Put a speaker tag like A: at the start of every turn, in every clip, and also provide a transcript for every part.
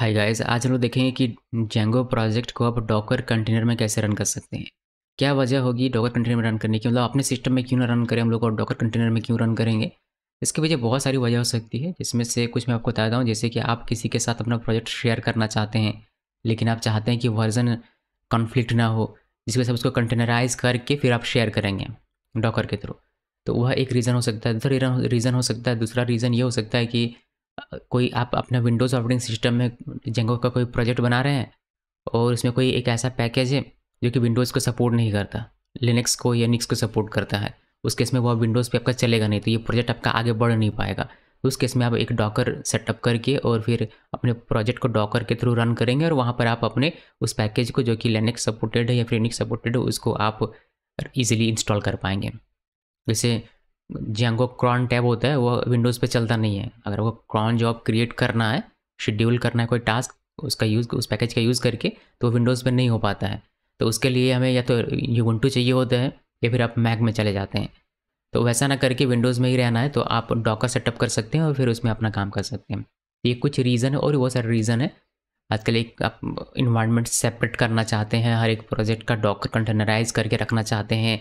A: Hi guys आज हम लोग देखेंगे कि जेंगो प्रोजेक्ट को आप डॉकर कंटेनर में कैसे रन कर सकते हैं क्या वजह होगी डॉकर कंटेनर में रन करने की मतलब अपने सिस्टम में क्यों ना रन करें हम लोग और डॉकर कंटेनर में क्यों रन करेंगे इसके वजह बहुत सारी वजह हो सकती है जिसमें से कुछ मैं आपको बताता हूँ जैसे कि आप किसी के साथ अपना प्रोजेक्ट शेयर करना चाहते हैं लेकिन आप चाहते हैं कि वर्जन कॉन्फ्लिक्ट ना हो जिसके साथ उसको कंटेनराइज करके फिर आप शेयर करेंगे डॉकर के थ्रू तो वह एक रीज़न हो सकता है दूसरा रीज़न हो सकता है दूसरा रीज़न ये हो सकता है कि कोई आप अपना विंडोज़ ऑपरेटिंग सिस्टम में जेंगो का कोई प्रोजेक्ट बना रहे हैं और इसमें कोई एक ऐसा पैकेज है जो कि विंडोज़ को सपोर्ट नहीं करता लिनक्स को या निक्स को सपोर्ट करता है उस केस में वह विंडोज़ पे आपका चलेगा नहीं तो ये प्रोजेक्ट आपका आगे बढ़ नहीं पाएगा उस केस में आप एक डॉकर सेटअप करके और फिर अपने प्रोजेक्ट को डॉकर के थ्रू रन करेंगे और वहाँ पर आप अपने उस पैकेज को जो कि लेनेक्स सपोर्टेड है या फिर निक्स सपोर्टेड है उसको आप ईजिली इंस्टॉल कर पाएंगे जैसे जेंगो क्रॉन टैब होता है वो विंडोज़ पे चलता नहीं है अगर वो क्रॉन जॉब क्रिएट करना है शेड्यूल करना है कोई टास्क उसका यूज़ उस पैकेज का यूज़ करके तो विंडोज़ पे नहीं हो पाता है तो उसके लिए हमें या तो यूगुंटू चाहिए होता है या फिर आप मैक में चले जाते हैं तो वैसा ना करके विंडोज़ में ही रहना है तो आप डॉकर सेटअप कर सकते हैं और फिर उसमें अपना काम कर सकते हैं तो ये कुछ रीज़न है और बहुत सारे रीज़न है आजकल एक आप इन्वायरमेंट सेपरेट करना चाहते हैं हर एक प्रोजेक्ट का डॉकर कंटेनराइज करके रखना चाहते हैं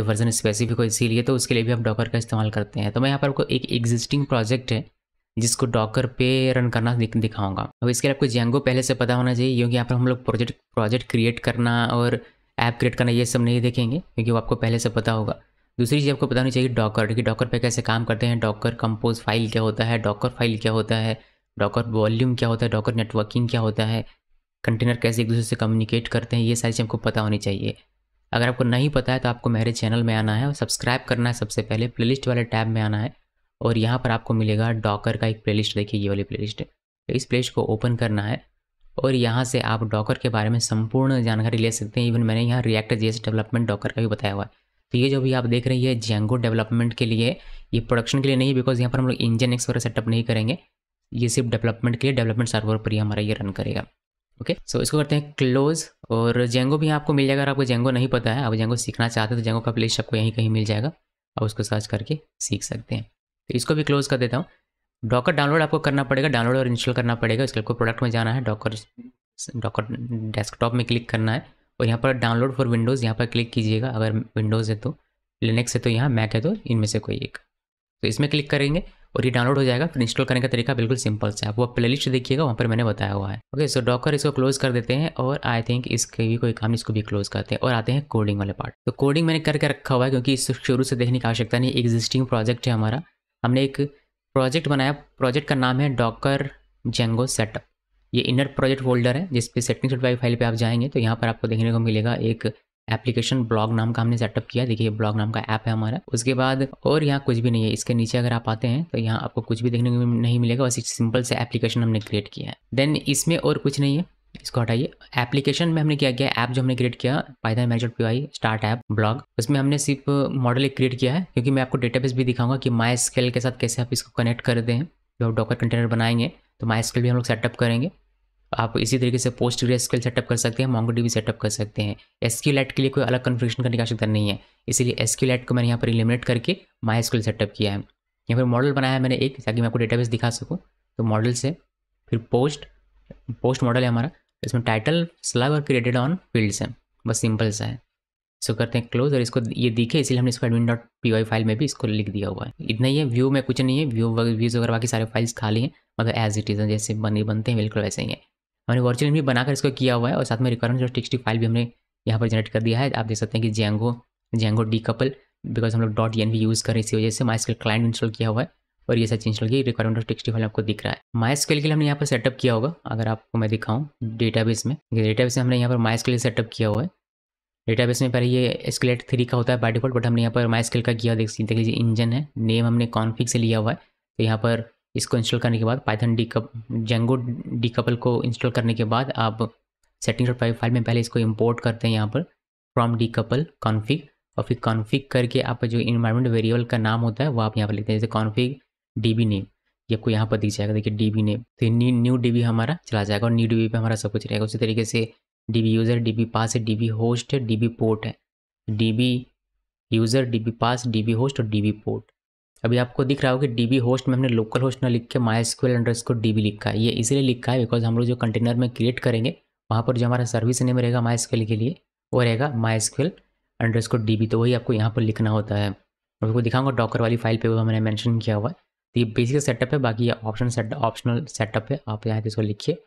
A: वर्जन स्पेसिफिक हो इसीलिए तो उसके लिए भी आप डॉकर का इस्तेमाल करते हैं तो मैं यहाँ पर आपको एक एग्जिस्टिंग प्रोजेक्ट है जिसको डॉकर पे रन करना दिख, दिखाऊंगा अब इसके लिए आपको जेंगो पहले से पता होना चाहिए क्योंकि यहाँ पर हम लोग प्रोजेक्ट प्रोजेक्ट क्रिएट करना और ऐप क्रिएट करना ये सब नहीं देखेंगे क्योंकि वो आपको पहले से पता होगा दूसरी चीज़ आपको पता होनी चाहिए डॉकर क्योंकि डॉकर पे कैसे काम करते हैं डॉकर कंपोज फाइल क्या होता है डॉकर फाइल क्या होता है डॉकर वॉल्यूम क्या होता है डॉकर नेटवर्किंग क्या होता है कंटेनर कैसे एक दूसरे से कम्युनिकेट करते हैं ये सारी चीज़ हमको पता होनी चाहिए अगर आपको नहीं पता है तो आपको मेरे चैनल में आना है और सब्सक्राइब करना है सबसे पहले प्लेलिस्ट वाले टैब में आना है और यहाँ पर आपको मिलेगा डॉकर का एक प्लेलिस्ट देखिए ये वाली प्लेलिस्ट लिस्ट तो इस प्लेलिस्ट को ओपन करना है और यहाँ से आप डॉकर के बारे में संपूर्ण जानकारी ले सकते हैं इवन मैंने यहाँ रिएक्ट जे डेवलपमेंट डॉकर का भी बताया हुआ है तो ये जो भी आप देख रही है जेंगो डेवलपमेंट के लिए ये प्रोडक्शन के लिए नहीं बिकॉज यहाँ पर हम लोग इंजन एक्स वगैरह सेटअप नहीं करेंगे ये सिर्फ डेवलपमेंट के लिए डेवलपमेंट सर्वर पर ही हमारा ये रन करेगा ओके सो इसको करते हैं क्लोज और जेंगो भी आपको मिल जाएगा अगर आपको जेंगो नहीं पता है आप जेंगो सीखना चाहते हैं तो जेंगो का प्लेस आपको यहीं कहीं मिल जाएगा आप उसको सर्च करके सीख सकते हैं तो इसको भी क्लोज कर देता हूँ डॉकर डाउनलोड आपको करना पड़ेगा डाउनलोड और इंस्टॉल करना पड़ेगा इसके आपको प्रोडक्ट में जाना है डॉकर डॉकर डेस्कटॉप में क्लिक करना है और यहाँ पर डाउनलोड फॉर विंडोज़ यहाँ पर क्लिक कीजिएगा अगर विंडोज़ है तो लिनक्स है तो यहाँ मैक है तो इनमें से कोई एक तो इसमें क्लिक करेंगे और ये डाउनलोड हो जाएगा फिर इंस्टॉल करने का तरीका बिल्कुल सिंपल से आप वो प्ले लिस्ट देखिएगा वहाँ पर मैंने बताया हुआ है ओके सो डॉकर इसको क्लोज कर देते हैं और आई थिंक इसके भी कोई काम इसको भी क्लोज करते हैं और आते हैं कोडिंग वाले पार्ट तो कोडिंग मैंने करके रखा हुआ है क्योंकि इस शुरू से देखने की आवश्यकता नहीं एग्जिस्टिंग प्रोजेक्ट है हमारा हमने एक प्रोजेक्ट बनाया प्रोजेक्ट का नाम है डॉकर जेंगो सेटअप ये इनर प्रोजेक्ट फोल्डर है जिसपे सेटिंग सेटिंग्स फाइल पे आप जाएंगे तो यहाँ पर आपको देखने को मिलेगा एक एप्लीकेशन ब्लॉग नाम का हमने सेटअप किया देखिए ब्लॉग नाम का ऐप है हमारा उसके बाद और यहाँ कुछ भी नहीं है इसके नीचे अगर आप आते हैं तो यहाँ आपको कुछ भी देखने को नहीं मिलेगा बस सिंपल से एप्लीकेशन हमने क्रिएट किया है देन इसमें और कुछ नहीं है इसको हटाइए एप्लीकेशन में हमने क्या किया ऐप जो हमने क्रिएट किया Python manager P I start app blog उसमें हमने सिर्फ मॉडल एक क्रिएट किया है क्योंकि मैं आपको डेटाबेस भी दिखाऊंगा कि माई स्केल के साथ कैसे आप इसको कनेक्ट करते हैं जो डॉकर कंटेनर बनाएंगे तो माई स्केल भी हम लोग सेटअप करेंगे आप इसी तरीके से पोस्ट एसक्यूएल सेटअप कर सकते हैं मोंगो डीबी सेटअप कर सकते हैं एसक्यूलेट के लिए कोई अलग कन्फ्यूजन करने की आवश्यकता नहीं है इसीलिए एसक्यूलेट को मैंने यहाँ पर इलिमिनेट करके माई स्कूल सेटअप किया है यहाँ पर मॉडल बनाया है मैंने एक ताकि मैं आपको डेटाबेस दिखा सकूँ तो मॉडल से फिर पोस्ट पोस्ट मॉडल है हमारा इसमें टाइटल स्लग और क्रिएटेड ऑन फील्ड्स है बस सिंपल सा है इसको करते हैं क्लोज और इसको ये दिखे इसलिए हमने इसको admin dot P Y file में भी इसको लिख दिया हुआ है इतना ही है व्यू में कुछ नहीं है व्यू व्यूज वगैरह बाकी सारे फाइल्स खाली हैं मतलब एज इट इज़ जैसे बने बनते हैं बिल्कुल वैसे ही है हमने वर्चुअल भी बनाकर इसको किया हुआ है और साथ में रिक्वायरमेंट जो टिक्सटी फाइल भी हमने यहाँ पर जनरेट कर दिया है आप देख सकते हैं कि Django Django decouple because हम लोग डॉट एन भी यूज़ करें इसी वजह से माई क्लाइंट इंस्टॉल किया हुआ है और ये सब इंस्टॉल की रिक्वायरमेंट ऑफ टिक्सटी फाइल आपको दिख रहा है माई स्केल के लिए हमने यहाँ पर सेटअप किया होगा अगर आपको मैं दिखाऊँ डेटाबेस में डेटाबेस में हमने यहाँ पर माई स्केल सेटअप किया हुआ है डेटाबेस में पहले ये स्केलेट थ्री का होता है बाई डिफॉल्ट बट हमने यहाँ पर माई स्केल का किया देख देख लीजिए इंजन है नेम हमने कॉन्फिक से लिया हुआ है तो यहाँ पर इसको इंस्टॉल करने के बाद Python decouple Django decouple को इंस्टॉल करने के बाद आप सेटिंग और फाइल में पहले इसको इम्पोर्ट करते हैं यहाँ पर फ्रॉम डी कपल कॉन्फिक और फिर कॉन्फिक करके आप जो इन्वायरमेंट वेरिएबल का नाम होता है वो आप यहाँ पर लिखते हैं जैसे कॉन्फिक डी बी नेम ये आपको यहाँ पर दिख जाएगा देखिए डी बी नेम तो न्यू न्यू डी बी हमारा चला जाएगा और न्यू डी बी पर हमारा सब कुछ रहेगा उसी तरीके से D B user D B pass है डी बी होस्ट है डी बी पोर्ट है D B user D B pass D B host और डी बी पोर्ट अभी आपको दिख रहा होगा कि डी होस्ट में हमने लोकल होस्ट ना लिख के माई स्क्वेल अंडर स्कोर लिखा है ये इसीलिए लिखा है बिकॉज हम लोग जो कंटेनर में क्रिएट करेंगे वहाँ पर जो हमारा सर्विस नेम रहेगा माई स्क्वेल के लिए वो रहेगा माई स्क्वेल अंडर को डी तो वही आपको यहाँ पर लिखना होता है आपको दिखाऊंगा डॉकर वाली फाइल पर हमने मैंशन किया हुआ है तो ये बेसिक सेटअप है बाकी ऑप्शन सेट ऑप्शनल सेटअप है आप यहाँ पर इसको लिखिए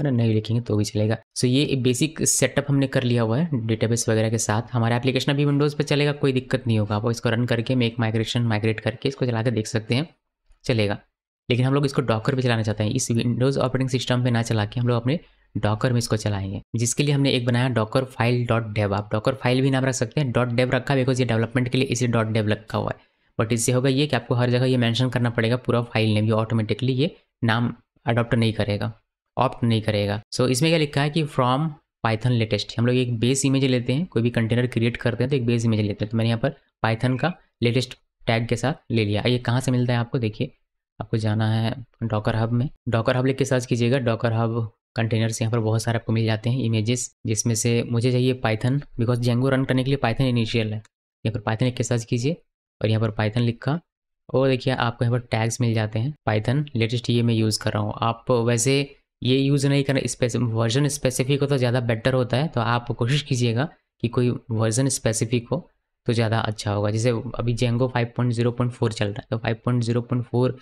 A: वरना नहीं लिखेंगे तो भी चलेगा सो so ये बेसिक सेटअप हमने कर लिया हुआ है डेटाबेस वगैरह के साथ हमारा एप्लीकेशन अभी विंडोज़ पर चलेगा कोई दिक्कत नहीं होगा आप इसको रन करके मेक माइग्रेशन माइग्रेट करके इसको चला देख सकते हैं चलेगा लेकिन हम लोग इसको डॉकर पर चलाना चाहते हैं इस विंडोज़ ऑपरेटिंग सिस्टम पर ना चला के हम लोग अपने डॉकर में इसको चलाएंगे जिसके लिए हमने एक बनाया डॉकर फाइल डॉट डेव आप डॉकर फाइल भी नाम रख सकते हैं डॉट डेव रखा बिकॉज ये डेवलपमेंट के लिए इसे डॉट डेव रखा हुआ है बट इससे होगा ये कि आपको हर जगह ये मेंशन करना पड़ेगा पूरा फाइल नेम ये ऑटोमेटिकली ये नाम अडॉप्ट नहीं करेगा ऑप्ट नहीं करेगा सो so, इसमें क्या लिखा है कि फ्रॉम पाइथन लेटेस्ट हम लोग एक बेस इमेज लेते हैं कोई भी कंटेनर क्रिएट करते हैं तो एक बेस इमेज लेते हैं तो मैंने यहाँ पर पाइथन का लेटेस्ट टैग के साथ ले लिया ये कहाँ से मिलता है आपको देखिए आपको जाना है डॉकर हब में डॉकर हब लिख के सर्च कीजिएगा डॉकर हब कंटेनर्स यहाँ पर बहुत सारे आपको मिल जाते हैं इमेजेस जिसमें से मुझे चाहिए पाइथन बिकॉज जेंगो रन करने के लिए पाइथन इनिशियल है यहाँ पर पाइथन लिख के सर्च कीजिए और यहाँ पर पाइथन लिखा और देखिए आपको यहाँ पर टैग्स मिल जाते हैं पाइथन लेटेस्ट ये मैं यूज़ कर रहा हूँ आप वैसे ये यूज़ नहीं करना स्पेसि वर्जन स्पेसिफिक हो तो ज़्यादा बेटर होता है तो आप कोशिश कीजिएगा कि कोई वर्जन स्पेसिफिक हो तो ज़्यादा अच्छा होगा जैसे अभी जेंगो 5.0.4 चल रहा है तो 5.0.4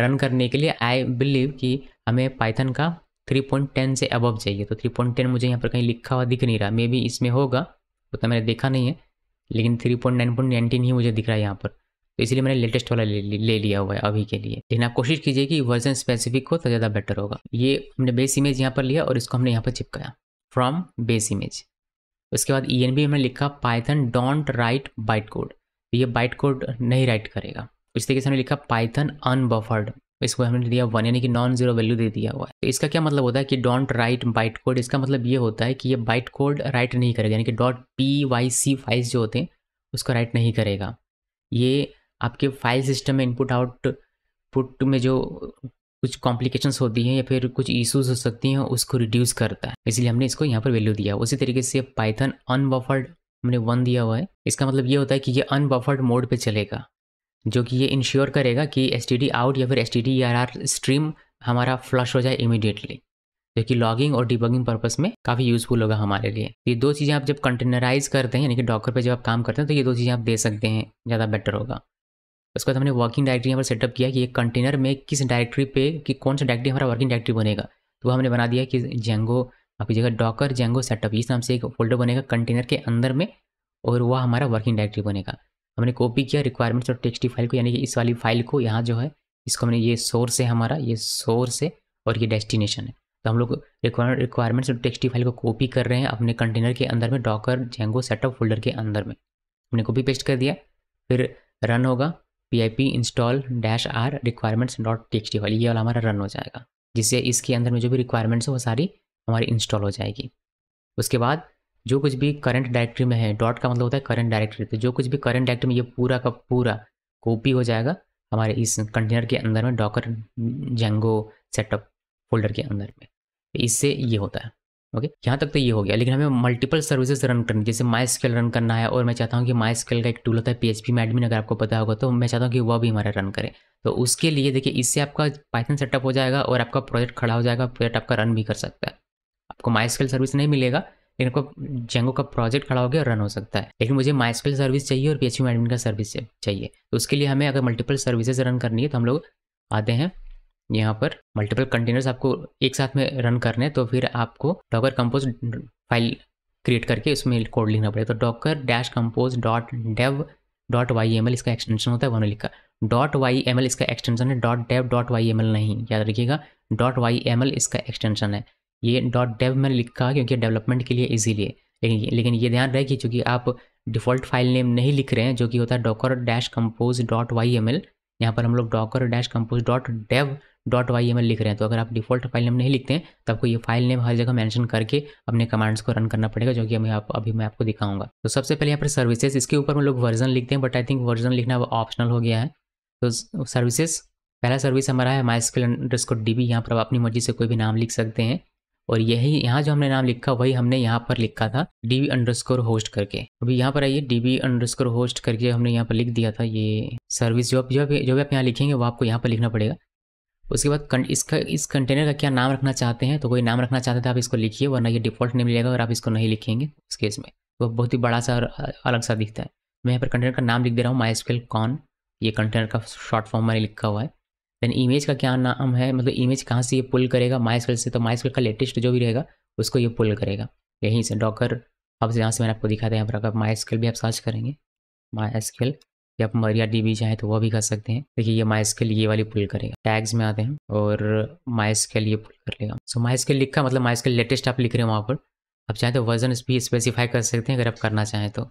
A: रन करने के लिए आई बिलीव कि हमें पाइथन का 3.10 से अबव चाहिए तो 3.10 मुझे यहाँ पर कहीं लिखा हुआ दिख नहीं रहा मे बी इसमें होगा उतना मैंने देखा नहीं है लेकिन 3.9.19 ही मुझे दिख रहा है यहाँ पर इसलिए मैंने लेटेस्ट वाला ले, ले लिया हुआ है अभी के लिए लेकिन आप कोशिश कीजिए कि वर्जन स्पेसिफिक हो तो ज़्यादा बेटर होगा ये हमने बेस इमेज यहाँ पर लिया और इसको हमने यहाँ पर चिपकाया फ्रॉम बेस इमेज उसके बाद ई एन बी हमने लिखा Python don't write byte code ये बाइट कोड नहीं राइट करेगा इस तरीके से हमने लिखा पाइथन अनबफर्ड इसको हमने दिया वन यानी कि नॉन जीरो वैल्यू दे दिया हुआ है तो इसका क्या मतलब होता है कि डोंट राइट बाइट कोड इसका मतलब ये होता है कि ये बाइट कोड राइट नहीं करेगा यानी कि dot P Y C files जो होते हैं उसको राइट नहीं करेगा ये आपके फाइल सिस्टम में इनपुट आउटपुट में जो कुछ कॉम्प्लिकेशंस होती हैं या फिर कुछ इश्यूज हो सकती हैं उसको रिड्यूस करता है इसलिए हमने इसको यहाँ पर वैल्यू दिया उसी तरीके से पाइथन अनबफर्ड हमने वन दिया हुआ है इसका मतलब ये होता है कि ये अनबफर्ड मोड पे चलेगा जो कि ये इंश्योर करेगा कि एस आउट या फिर एस टी स्ट्रीम हमारा फ्लश हो जाए इमिडिएटली जो कि लॉगिंग और डिबगिंग पर्पस में काफ़ी यूजफुल होगा हमारे लिए ये दो चीज़ें आप जब कंटेनराइज करते हैं यानी कि डॉकर पर जब आप काम करते हैं तो ये दो चीज़ें आप दे सकते हैं ज़्यादा बेटर होगा उसके बाद हमने वर्किंग डायरेक्टरी यहाँ पर सेटअप किया कि एक कंटेनर में किस डायरेक्टरी पे कि कौन सा डायरेक्टरी हमारा वर्किंग डायरेक्टरी बनेगा तो वो हमने बना दिया कि जेंगो आपकी जगह डॉकर जेंगो सेटअप इस नाम से एक फोल्डर बनेगा कंटेनर के अंदर में और वह हमारा वर्किंग डायरेक्टरी बनेगा हमने कॉपी किया रिक्वायरमेंट्स और टेक्स्टी फाइल को यानी कि इस वाली फाइल को यहाँ जो है इसको हमने ये सोर्स है हमारा ये सोर्स है और ये डेस्टिनेशन है तो हम लोग रिक्वायरमेंट्स और टेक्स्टी फाइल को कॉपी कर रहे हैं अपने कंटेनर के अंदर में डॉकर जेंगो सेटअप फोल्डर के अंदर में हमने कॉपी पेस्ट कर दिया फिर रन होगा P I P install dash R requirements dot T X T वाली ये वाला हमारा रन हो जाएगा जिससे इसके अंदर में जो भी रिक्वायरमेंट्स है वो सारी हमारी इंस्टॉल हो जाएगी उसके बाद जो कुछ भी करंट डायरेक्टरी में है डॉट का मतलब होता है करंट डायरेक्टरी तो जो कुछ भी करंट डायरेक्टरी में ये पूरा का पूरा कॉपी हो जाएगा हमारे इस कंटेनर के अंदर में डॉकर जेंगो सेटअप फोल्डर के अंदर में तो इससे ये होता है ओके okay? यहाँ तक तो ये हो गया लेकिन हमें मल्टीपल सर्विसेज रन करनी जैसे माई स्केल रन करना है और मैं चाहता हूँ कि माई स्केल का एक टूल होता है पीएचपी में एडमिन अगर आपको पता होगा तो मैं चाहता हूँ कि वह भी हमारा रन करे तो उसके लिए देखिए इससे आपका पाइथन सेटअप हो जाएगा और आपका प्रोजेक्ट खड़ा हो जाएगा प्रोजेक्ट आपका रन भी कर सकता है आपको माई स्केल सर्विस नहीं मिलेगा लेकिन आपको जेंगो का प्रोजेक्ट खड़ा हो गया रन हो सकता है लेकिन मुझे स्केल सर्विस चाहिए और पी एच एडमिन का सर्विस चाहिए तो उसके लिए हमें अगर मल्टीपल सर्विसेज रन करनी है तो हम लोग आते हैं यहाँ पर मल्टीपल कंटेनर्स आपको एक साथ में रन करने हैं तो फिर आपको डॉकर कंपोज फाइल क्रिएट करके उसमें कोड लिखना पड़ेगा तो Docker dash compose dot dev dot Y M L इसका एक्सटेंशन होता है उन्होंने लिखा डॉट वाई एम एल इसका एक्सटेंशन है dot dev dot Y M L नहीं याद रखिएगा डॉट वाई एम एल इसका एक्सटेंशन है ये डॉट डेव मैंने लिखा क्योंकि डेवलपमेंट के लिए है लेकिन लेकिन ये ध्यान रहे कि चूँकि आप डिफ़ॉल्ट फाइल नेम नहीं लिख रहे हैं जो कि होता है Docker dash compose dot Y M L यहाँ पर हम लोग Docker dash compose dot dev dot Y M L लिख रहे हैं तो अगर आप डिफॉल्ट फाइल नेम नहीं लिखते हैं तो आपको ये फाइल नेम हर जगह मेंशन करके अपने कमांड्स को रन करना पड़ेगा जो कि अभी आप अभी मैं आपको दिखाऊंगा तो सबसे पहले यहाँ पर सर्विसेज इसके ऊपर हम लोग वर्जन लिखते हैं बट आई थिंक वर्जन लिखना ऑप्शनल हो गया है तो सर्विसेज पहला सर्विस हमारा है my skill underscore D B यहाँ पर आप अपनी मर्जी से कोई भी नाम लिख सकते हैं और यही यहाँ जो हमने नाम लिखा वही हमने यहाँ पर लिखा था डी बी अंडरस्कोर होस्ट करके अभी यहाँ पर आइए डी बी अंडरस्कोर होस्ट करके हमने यहाँ पर लिख दिया था ये सर्विस जो आप जो भी, जो भी आप यहाँ लिखेंगे वो आपको यहाँ पर लिखना पड़ेगा उसके बाद इसका इस कंटेनर का क्या नाम रखना चाहते हैं तो कोई नाम रखना चाहते थे आप इसको लिखिए वरना ये डिफॉल्ट नेम मिलेगा और आप इसको नहीं लिखेंगे इस केस में वो बहुत ही बड़ा सा और अलग सा दिखता है मैं यहाँ पर कंटेनर का नाम लिख दे रहा हूँ माई कॉन ये कंटेनर का शॉर्ट फॉर्म मैंने लिखा हुआ है देन इमेज का क्या नाम है मतलब इमेज कहाँ से ये पुल करेगा माई से तो माई का लेटेस्ट जो भी रहेगा उसको ये पुल करेगा यहीं से डॉकर अब यहाँ से मैंने आपको दिखाया था यहाँ पर अगर माई भी आप सर्च करेंगे माई या आप मरिया डी चाहें तो वह भी कर सकते हैं देखिए ये माइस के लिए वाली पुल करेगा टैग्स में आते हैं और माइस के लिए पुल कर लेगा सो माइस के लिखा मतलब माइस के लेटेस्ट आप लिख रहे हैं वहाँ पर आप चाहें तो वर्जन भी स्पेसिफाई कर सकते हैं अगर आप करना चाहें तो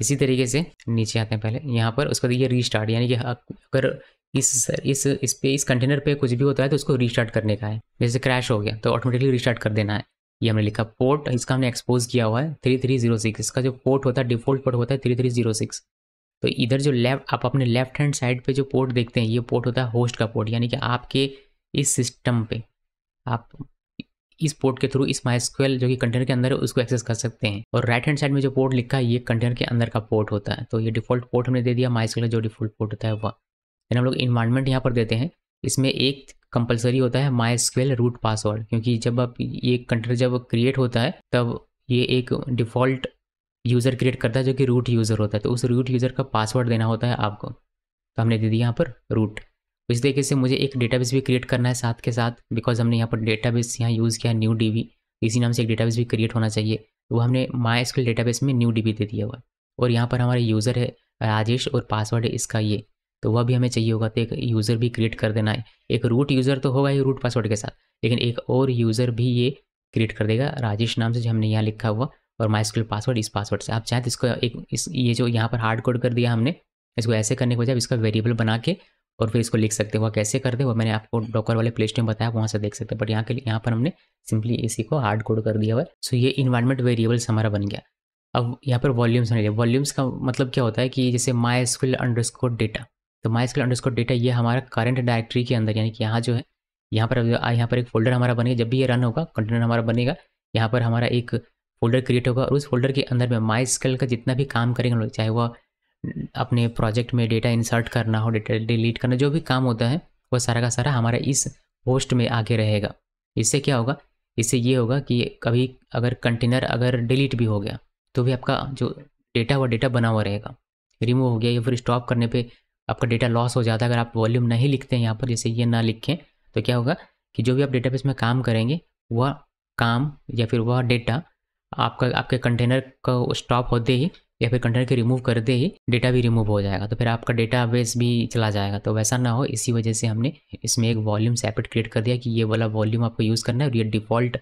A: इसी तरीके से नीचे आते हैं पहले यहाँ पर उसके बाद ये रीस्टार्ट यानी कि अगर इस इस इस पे इस कंटेनर पे कुछ भी होता है तो उसको रीस्टार्ट करने का है जैसे क्रैश हो गया तो ऑटोमेटिकली रीस्टार्ट कर देना है ये हमने लिखा पोर्ट इसका हमने एक्सपोज किया हुआ है थ्री थ्री जीरो सिक्स इसका जो पोर्ट होता है डिफॉल्ट पोर्ट होता है थ्री थ्री जीरो सिक्स तो इधर जो लेफ्ट आप अपने लेफ्ट हैंड साइड पे जो पोर्ट देखते हैं ये पोर्ट होता है होस्ट का पोर्ट यानी कि आपके इस सिस्टम पे आप इस पोर्ट के थ्रू इस माइस्क्वेल जो कि कंटेनर के अंदर है उसको एक्सेस कर सकते हैं और राइट हैंड साइड में जो पोर्ट लिखा है ये कंटेनर के अंदर का पोर्ट होता है तो ये डिफॉल्ट पोर्ट हमने दे दिया माइस्क्वेल जो डिफॉल्ट पोर्ट होता है वह यानी हम लोग इन्वायरमेंट यहाँ पर देते हैं इसमें एक कंपलसरी होता है माइस्क्वेल रूट पासवर्ड क्योंकि जब आप ये कंटेनर जब क्रिएट होता है तब ये एक डिफ़ॉल्ट यूज़र क्रिएट करता है जो कि रूट यूज़र होता है तो उस रूट यूज़र का पासवर्ड देना होता है आपको तो हमने दे दिया यहाँ पर रूट तो इस तरीके से मुझे एक डेटाबेस भी क्रिएट करना है साथ के साथ बिकॉज हमने यहाँ पर डेटाबेस यहाँ यूज़ किया न्यू डी तो इसी नाम से एक डेटाबेस भी क्रिएट होना चाहिए तो वो हमने माई स्किल डेटाबेस में न्यू डी दे दिया हुआ और यहाँ पर हमारे यूज़र है राजेश और पासवर्ड है इसका ये तो वह भी हमें चाहिए होगा तो एक यूज़र भी क्रिएट कर देना है एक रूट यूज़र तो होगा ही रूट पासवर्ड के साथ लेकिन एक और यूज़र भी ये क्रिएट कर देगा राजेश नाम से जो हमने यहाँ लिखा हुआ और माई स्कूल पासवर्ड इस पासवर्ड से आप चाहें तो इसको एक इस ये जो यहाँ पर हार्ड कोड कर दिया हमने इसको ऐसे करने के बजाय इसका वेरिएबल बना के और फिर इसको लिख सकते हो कैसे कर दे वो मैंने आपको डॉकर वाले प्ले में बताया वहाँ से देख सकते हैं बट यहाँ के लिए यहाँ पर हमने सिंपली इसी को हार्ड कोड कर दिया हुआ है सो ये इन्वायरमेंट वेरिएबल्स हमारा बन गया अब यहाँ पर वॉल्यूम्स होने वॉल्यूम्स का मतलब क्या होता है कि जैसे माई स्किल अंडरस्कोर डेटा तो माई स्किल अंडरस्कोर डेटा ये हमारा करंट डायरेक्टरी के अंदर यानी कि यहाँ जो है यहाँ पर यहाँ पर एक फोल्डर हमारा बनेगा जब भी ये रन होगा कंटेनर हमारा बनेगा यहाँ पर हमारा एक फोल्डर क्रिएट होगा और उस फोल्डर के अंदर में माई स्केल का जितना भी काम करेंगे लोग चाहे वह अपने प्रोजेक्ट में डेटा इंसर्ट करना हो डेटा डिलीट करना जो भी काम होता है वह सारा का सारा हमारा इस होस्ट में आगे रहेगा इससे क्या होगा इससे ये होगा कि कभी अगर कंटेनर अगर डिलीट भी हो गया तो भी आपका जो डेटा हुआ डेटा बना हुआ रहेगा रिमूव हो गया या फिर स्टॉप करने पे आपका डेटा लॉस हो जाता है अगर आप वॉल्यूम नहीं लिखते हैं यहाँ पर जैसे ये ना लिखें तो क्या होगा कि जो भी आप डेटाबेस में काम करेंगे वह काम या फिर वह डेटा आपका आपके कंटेनर को स्टॉप होते ही या फिर कंटेनर के रिमूव कर दे ही डेटा भी रिमूव हो जाएगा तो फिर आपका डेटा बेस भी चला जाएगा तो वैसा ना हो इसी वजह से हमने इसमें एक वॉल्यूम सेपरेट क्रिएट कर दिया कि ये वाला वॉल्यूम आपको यूज़ करना है और ये डिफ़ॉल्ट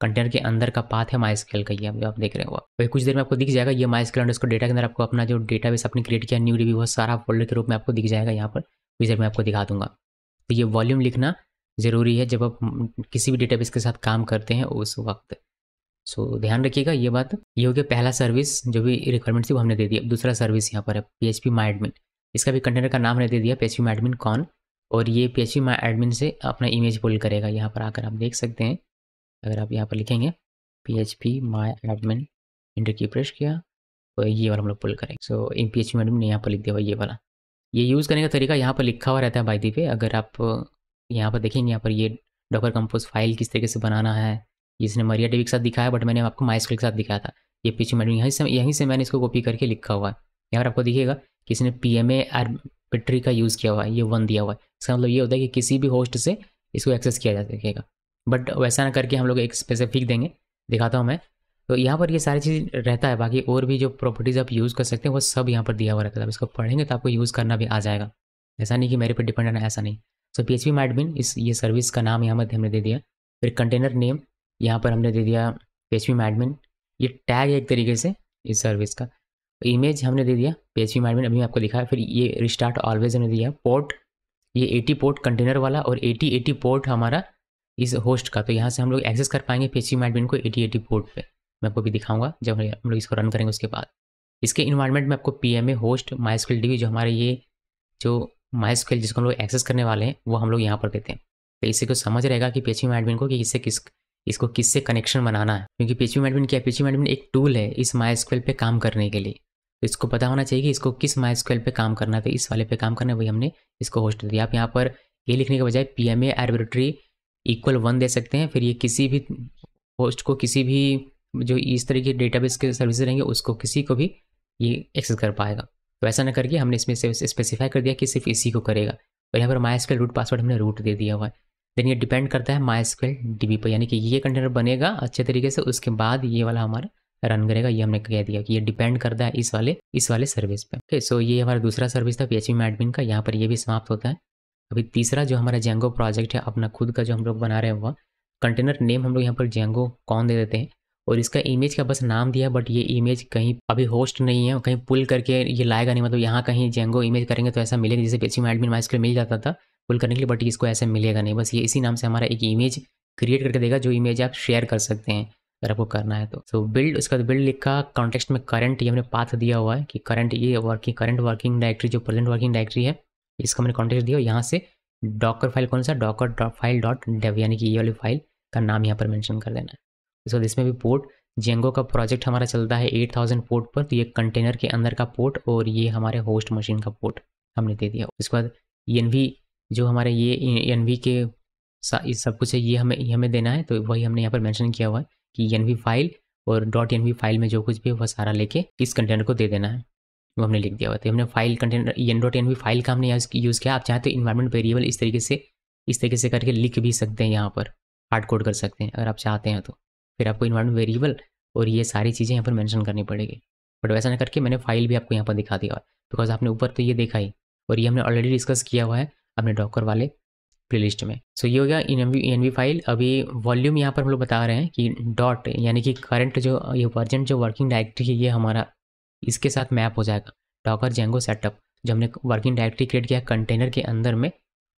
A: कंटेनर के अंदर का पाथ है माई स्केल का ये जो आप देख रहे हो वही कुछ देर में आपको दिख जाएगा ये माई स्केल उसको डेटा के अंदर आपको अपना जो डेटा बेस आपने क्रिएट किया न्यू रिव्यू वो सारा फोल्डर के रूप में आपको दिख जाएगा यहाँ पर कुछ देर में आपको दिखा दूंगा तो ये वॉल्यूम लिखना ज़रूरी है जब आप किसी भी डेटाबेस के साथ काम करते हैं उस वक्त सो so, ध्यान रखिएगा ये बात ये हो गया पहला सर्विस जो भी रिक्वायरमेंट थी वो हमने दे दिया दूसरा सर्विस यहाँ पर है P H P my admin इसका भी कंटेनर का नाम हमने दे दिया पी एच एडमिन कॉन और ये पी एच माई एडमिन से अपना इमेज पुल करेगा यहाँ पर आकर आप देख सकते हैं अगर आप यहाँ पर लिखेंगे P H P my admin enter की प्रेस किया तो ये वाला हम लोग पुल करेंगे so in P H P admin ने यहाँ पर लिख दिया ये वाला ये यूज़ करने का तरीका यहाँ पर लिखा हुआ रहता है बाई दी पे अगर आप यहाँ पर देखेंगे यहाँ पर ये डॉकर कंपोज फाइल किस तरीके से बनाना है इसने मरिया डेवी के साथ दिखाया बट मैंने आपको माई के साथ दिखाया था ये पीछे मैडम यहीं से यहीं से मैंने इसको कॉपी करके लिखा हुआ है यहाँ पर आपको दिखेगा कि इसने पी एम का यूज़ किया हुआ है ये वन दिया हुआ है इसका मतलब ये होता है कि किसी भी होस्ट से इसको एक्सेस किया जा सकेगा बट वैसा ना करके हम लोग एक स्पेसिफिक देंगे दिखाता हूँ मैं तो यहाँ पर ये सारी चीज़ रहता है बाकी और भी जो प्रॉपर्टीज़ आप यूज़ कर सकते हैं वो सब यहाँ पर दिया हुआ रहता है आप इसको पढ़ेंगे तो आपको यूज़ करना भी आ जाएगा ऐसा नहीं कि मेरे पर डिपेंड है ऐसा नहीं सो पी एच इस ये सर्विस का नाम यहाँ पर हमने दे दिया फिर कंटेनर नेम यहाँ पर हमने दे दिया वी मैडमिन ये टैग है एक तरीके से इस सर्विस का इमेज हमने दे दिया वी मैडमिन अभी आपको दिखाया फिर ये रिस्टार्ट ऑलवेज हमने दिया पोर्ट ये 80 पोर्ट कंटेनर वाला और 80 80 पोर्ट हमारा इस होस्ट का तो यहाँ से हम लोग एक्सेस कर पाएंगे वी मैडमिन को 80 80 पोर्ट पे मैं आपको भी दिखाऊंगा जब हम लोग इसको रन करेंगे उसके बाद इसके इन्वायरमेंट में आपको P M A host my skill D जो हमारे ये जो माई स्किल जिसको हम लोग एक्सेस करने वाले हैं वो हम लोग यहाँ पर देते हैं तो इसी को समझ रहेगा कि वी मैडमिन को कि इससे किस इसको किससे कनेक्शन बनाना है क्योंकि पीएचपी मैनेजमेंट क्या पीएचपी मैनेजमेंट एक टूल है इस माई स्क्वेल पे काम करने के लिए तो इसको पता होना चाहिए कि इसको किस माई स्क्वेल पे काम करना है तो इस वाले पे काम करना है वही हमने इसको होस्ट दिया आप यहाँ पर ये लिखने के बजाय पी एम इक्वल वन दे सकते हैं फिर ये किसी भी होस्ट को किसी भी जो इस तरह की डेटाबेस के सर्विस रहेंगे उसको किसी को भी ये एक्सेस कर पाएगा तो ऐसा ना करके हमने इसमें स्पेसिफाई कर दिया कि सिर्फ इसी को करेगा और तो यहाँ पर माई रूट पासवर्ड हमने रूट दे दिया हुआ है देन ये डिपेंड करता है माई स्क्वेल डीबी पर यानी कि ये कंटेनर बनेगा अच्छे तरीके से उसके बाद ये वाला हमारा रन करेगा ये हमने कह दिया कि ये डिपेंड करता है इस वाले इस वाले सर्विस पे ओके सो ये हमारा दूसरा सर्विस था पी एच एडमिन का यहाँ पर ये भी समाप्त होता है अभी तीसरा जो हमारा जेंगो प्रोजेक्ट है अपना खुद का जो हम लोग बना रहे हुआ कंटेनर नेम हम लोग यहाँ पर जेंगो कौन दे देते हैं और इसका इमेज का बस नाम दिया बट ये इमेज कहीं अभी होस्ट नहीं है कहीं पुल करके ये लाएगा नहीं मतलब यहाँ कहीं जेंगो इमेज करेंगे तो ऐसा मिलेगा जैसे पेचिंग एडमिन माइस मिल जाता था पुल करने के लिए बट इसको ऐसे मिलेगा नहीं बस ये इसी नाम से हमारा एक इमेज क्रिएट करके देगा जो इमेज आप शेयर कर सकते हैं अगर आपको करना है तो सो बिल्ड उसका बिल्ड लिखा कॉन्टेक्स्ट में करंट ये हमने पाथ दिया हुआ है कि करंट ये वर्किंग करंट वर्किंग डायरेक्टरी जो प्रेजेंट वर्किंग डायरेक्टरी है इसका हमने कॉन्टेक्स्ट दिया यहाँ से डॉकर फाइल कौन सा Docker dot file dot dev यानी कि ये वाली फाइल का नाम यहाँ पर मैंशन कर देना है उसके बाद इसमें भी पोर्ट जेंगो का प्रोजेक्ट हमारा चलता है थाउजेंड पोर्ट पर तो ये कंटेनर के अंदर का पोर्ट और ये हमारे होस्ट मशीन का पोर्ट हमने दे दिया उसके बाद वी जो हमारे ये एन वी के सब कुछ है ये हमें ये हमें देना है तो वही हमने यहाँ पर मैंशन किया हुआ है कि एन वी फाइल और डॉट एन वी फाइल में जो कुछ भी है वह सारा लेके इस कंटेंट को दे देना है वो हमने लिख दिया हुआ था तो हमने file content N dot N V file का हमने यूज़ किया आप चाहें तो इन्वायरमेंट वेरिएबल इस तरीके से इस तरीके से करके लिख भी सकते हैं यहाँ पर हार्ड कोड कर सकते हैं अगर आप चाहते हैं तो फिर आपको इन्वायरमेंट वेरिएबल और ये सारी चीज़ें यहाँ पर मैंशन करनी पड़ेगी बट वैसा ना करके मैंने फाइल भी आपको यहाँ पर दिखा दिया बिकॉज आपने ऊपर तो ये देखा ही और ये हमने ऑलरेडी डिस्कस किया हुआ है अपने डॉकर वाले प्लेलिस्ट में सो ये हो गया एन वी फाइल अभी वॉल्यूम यहाँ पर हम लोग बता रहे हैं कि डॉट यानी कि करंट जो ये वर्जन जो वर्किंग डायरेक्टरी है ये हमारा इसके साथ मैप हो जाएगा डॉकर जेंगो सेटअप जो हमने वर्किंग डायरेक्टरी क्रिएट किया कंटेनर के अंदर में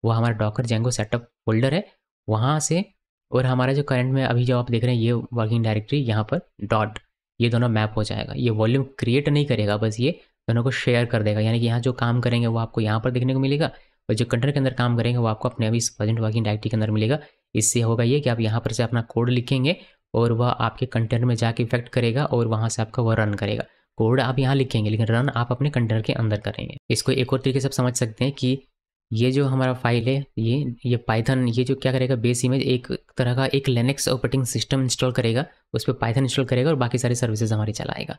A: वो हमारा डॉकर जेंगो सेटअप फोल्डर है वहाँ से और हमारा जो करंट में अभी जो आप देख रहे हैं ये वर्किंग डायरेक्टरी यहाँ पर डॉट ये दोनों मैप हो जाएगा ये वॉल्यूम क्रिएट नहीं करेगा बस ये दोनों को शेयर कर देगा यानी कि यहाँ जो काम करेंगे वो आपको यहाँ पर देखने को मिलेगा और जो कंटेनर के अंदर काम करेंगे वो आपको अपने अभी ही प्रेजेंट वर्किंग डायरेक्टरी के अंदर मिलेगा इससे होगा ये कि आप यहाँ पर से अपना कोड लिखेंगे और वह आपके कंटेनर में जाके इफेक्ट करेगा और वहाँ से आपका वह रन करेगा कोड आप यहाँ लिखेंगे लेकिन रन आप अपने कंटेनर के अंदर करेंगे इसको एक और तरीके से आप समझ सकते हैं कि ये जो हमारा फाइल है ये ये पाइथन ये जो क्या करेगा बेस इमेज एक तरह का एक लेनेक्स ऑपरेटिंग सिस्टम इंस्टॉल करेगा उस पर पाइथन इंस्टॉल करेगा और बाकी सारी सर्विसेज हमारी चलाएगा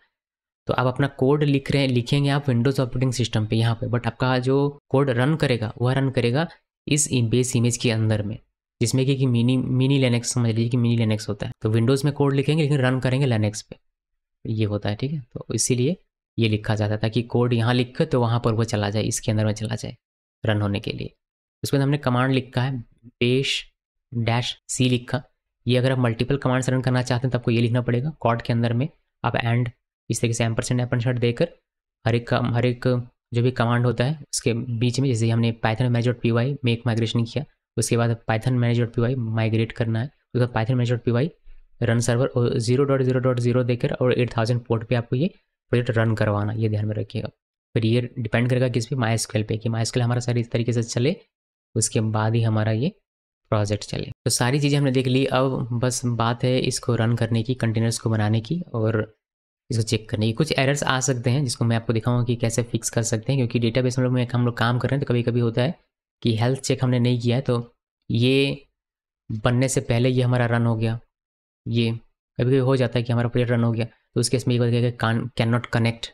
A: तो आप अपना कोड लिख रहे हैं लिखेंगे आप विंडोज़ ऑपरेटिंग सिस्टम पे यहाँ पे बट आपका जो कोड रन करेगा वह रन करेगा इस बेस इमेज के अंदर में जिसमें कि, मिनी मिनी लेनेक्स समझ लीजिए कि मिनी लेनेक्स होता है तो विंडोज़ में कोड लिखेंगे लेकिन रन करेंगे लेनेक्स पे ये होता है ठीक है तो इसीलिए ये लिखा जाता है ताकि कोड यहाँ लिख तो वहाँ पर वो चला जाए इसके अंदर में चला जाए रन होने के लिए उसके बाद हमने कमांड लिखा है बेश डैश सी लिखा ये अगर आप मल्टीपल कमांड्स रन करना चाहते हैं तो आपको ये लिखना पड़ेगा कॉड के अंदर में आप एंड इस तरीके से एम परसेंट एम परसेंट देकर हर एक हर एक जो भी कमांड होता है उसके बीच में जैसे हमने Python manage dot P Y में एक माइग्रेशन किया उसके बाद Python manage dot P Y migrate करना है उसके बाद Python manage dot P Y run server और zero dot zero dot zero देकर और एट थाउजेंड पोर्ट पर आपको ये प्रोजेक्ट रन करवाना ये ध्यान में रखिएगा फिर ये डिपेंड करेगा किस भी माई स्केल पर कि माई स्केल हमारा सारी इस तरीके से चले उसके बाद ही हमारा ये प्रोजेक्ट चले तो सारी चीज़ें हमने देख ली अब बस बात है इसको रन करने की कंटेनर्स को बनाने की और इसको चेक करने की कुछ एरर्स आ सकते हैं जिसको मैं आपको दिखाऊंगा कि कैसे फिक्स कर सकते हैं क्योंकि डेटाबेस बेस लोग में हम लोग काम कर रहे हैं तो कभी कभी होता है कि हेल्थ चेक हमने नहीं किया है तो ये बनने से पहले ये हमारा रन हो गया ये कभी कभी हो जाता है कि हमारा प्रोजेक्ट रन हो गया तो उस केस में ये बताया can can not connect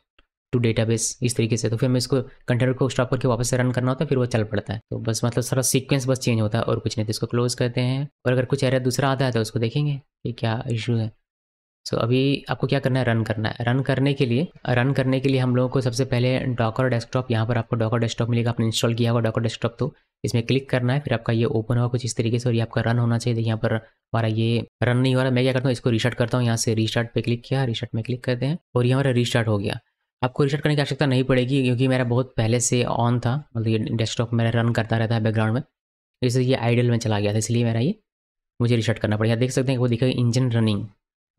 A: to database इस तरीके से तो फिर हमें इसको कंटेनर को स्टॉप करके वापस से रन करना होता है फिर वो चल पड़ता है तो बस मतलब सारा सीक्वेंस बस चेंज होता है और कुछ नहीं तो इसको क्लोज करते हैं और अगर कुछ एरिया दूसरा आता है तो उसको देखेंगे कि क्या इशू है सो so, अभी आपको क्या करना है रन करना है रन करने के लिए रन करने के लिए हम लोगों को सबसे पहले डॉकर डेस्कटॉप यहाँ पर आपको डॉकर डेस्कटॉप मिलेगा आपने इंस्टॉल किया होगा डॉकर डेस्कटॉप तो इसमें क्लिक करना है फिर आपका ये ओपन होगा कुछ इस तरीके से और ये आपका रन होना चाहिए यहाँ पर हमारा ये रन नहीं हो रहा मैं क्या करता हूँ इसको रिस्टार्ट करता हूँ यहाँ से रिस्टार्ट पे क्लिक किया रिस्टार्ट में क्लिक करते हैं और ये हमारा रिस्टार्ट हो गया आपको रिस्टार्ट करने की आवश्यकता नहीं पड़ेगी क्योंकि मेरा बहुत पहले से ऑन था मतलब ये डेस्कटॉप मेरा रन करता रहता है बैकग्राउंड में इसलिए ये आइडल में चला गया था इसलिए मेरा ये मुझे रिस्टार्ट करना पड़ेगा देख सकते हैं वो दिखाई इंजन रनिंग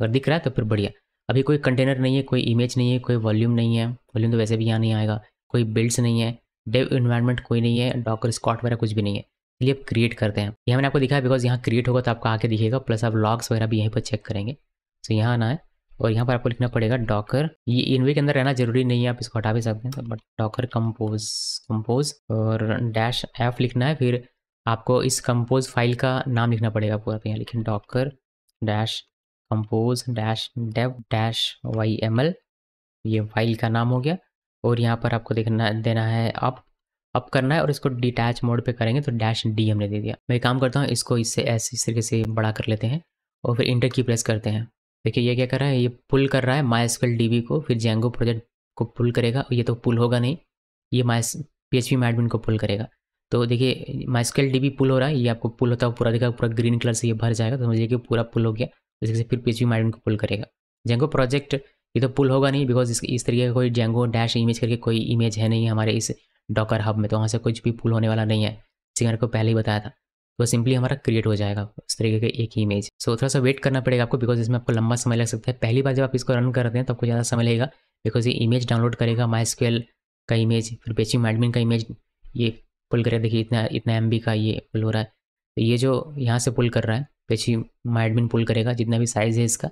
A: अगर दिख रहा है तो फिर बढ़िया अभी कोई कंटेनर नहीं है कोई इमेज नहीं है कोई वॉल्यूम नहीं है वॉल्यूम तो वैसे भी यहाँ नहीं आएगा कोई बिल्ड्स नहीं है डेव इन्वायरमेंट कोई नहीं है डॉकर स्कॉट वगैरह कुछ भी नहीं है इसलिए क्रिएट करते हैं यहाँ मैंने आपको दिखाया बिकॉज यहाँ क्रिएट होगा तो आपको आके दिखेगा प्लस आप लॉग्स वगैरह भी यहीं पर चेक करेंगे सो यहाँ आना है और यहाँ पर आपको लिखना पड़ेगा डॉकर ये इनवे के अंदर रहना जरूरी नहीं है आप इसको हटा भी सकते हैं बट डॉकर कंपोज कंपोज और डैश एफ लिखना है फिर आपको इस कंपोज फाइल का नाम लिखना पड़ेगा पूरा तो यहाँ लिखें Docker dash compose dash dev dash Y M L ये फाइल का नाम हो गया और यहाँ पर आपको देखना देना है अप अप करना है और इसको डिटैच मोड पे करेंगे तो डैश डी हमने दे दिया मैं काम करता हूँ इसको इससे ऐसे इस तरीके से बड़ा कर लेते हैं और फिर इंटर की प्रेस करते हैं देखिए ये क्या कर रहा है ये पुल कर रहा है माइस्कल डी डी को फिर जेंगो प्रोजेक्ट को पुल करेगा ये तो पुल होगा नहीं ये माइस पी एच मैडमिन को पुल करेगा तो देखिए माइस्कल डी पुल हो रहा है ये आपको पुल होता है पूरा देखा पूरा ग्रीन कलर से ये भर जाएगा तो समझिए कि पूरा पुल हो गया तो इस से फिर पी व्यू को पुल करेगा जेंगो प्रोजेक्ट ये तो पुल होगा नहीं बिकॉज इस तरीके का कोई जेंगो डैश इमेज करके कोई इमेज है नहीं हमारे इस डॉकर हब में तो वहाँ से कुछ भी पुल होने वाला नहीं है सिंगर को पहले ही बताया था तो सिंपली हमारा क्रिएट हो जाएगा इस तरीके का एक ही इमेज सो so, थोड़ा सा वेट करना पड़ेगा आपको बिकॉज इसमें आपको लंबा समय लग सकता है पहली बार जब आप इसको रन करते हैं तो आपको ज़्यादा समय लगेगा बिकॉज ये इमेज डाउनलोड करेगा माई का इमेज फिर पेची मैडमिन का इमेज ये पुल करेगा देखिए इतना इतना एम का ये पुल हो रहा है तो ये जो यहाँ से पुल कर रहा है पेची माइडमिन पुल करेगा जितना भी साइज़ है इसका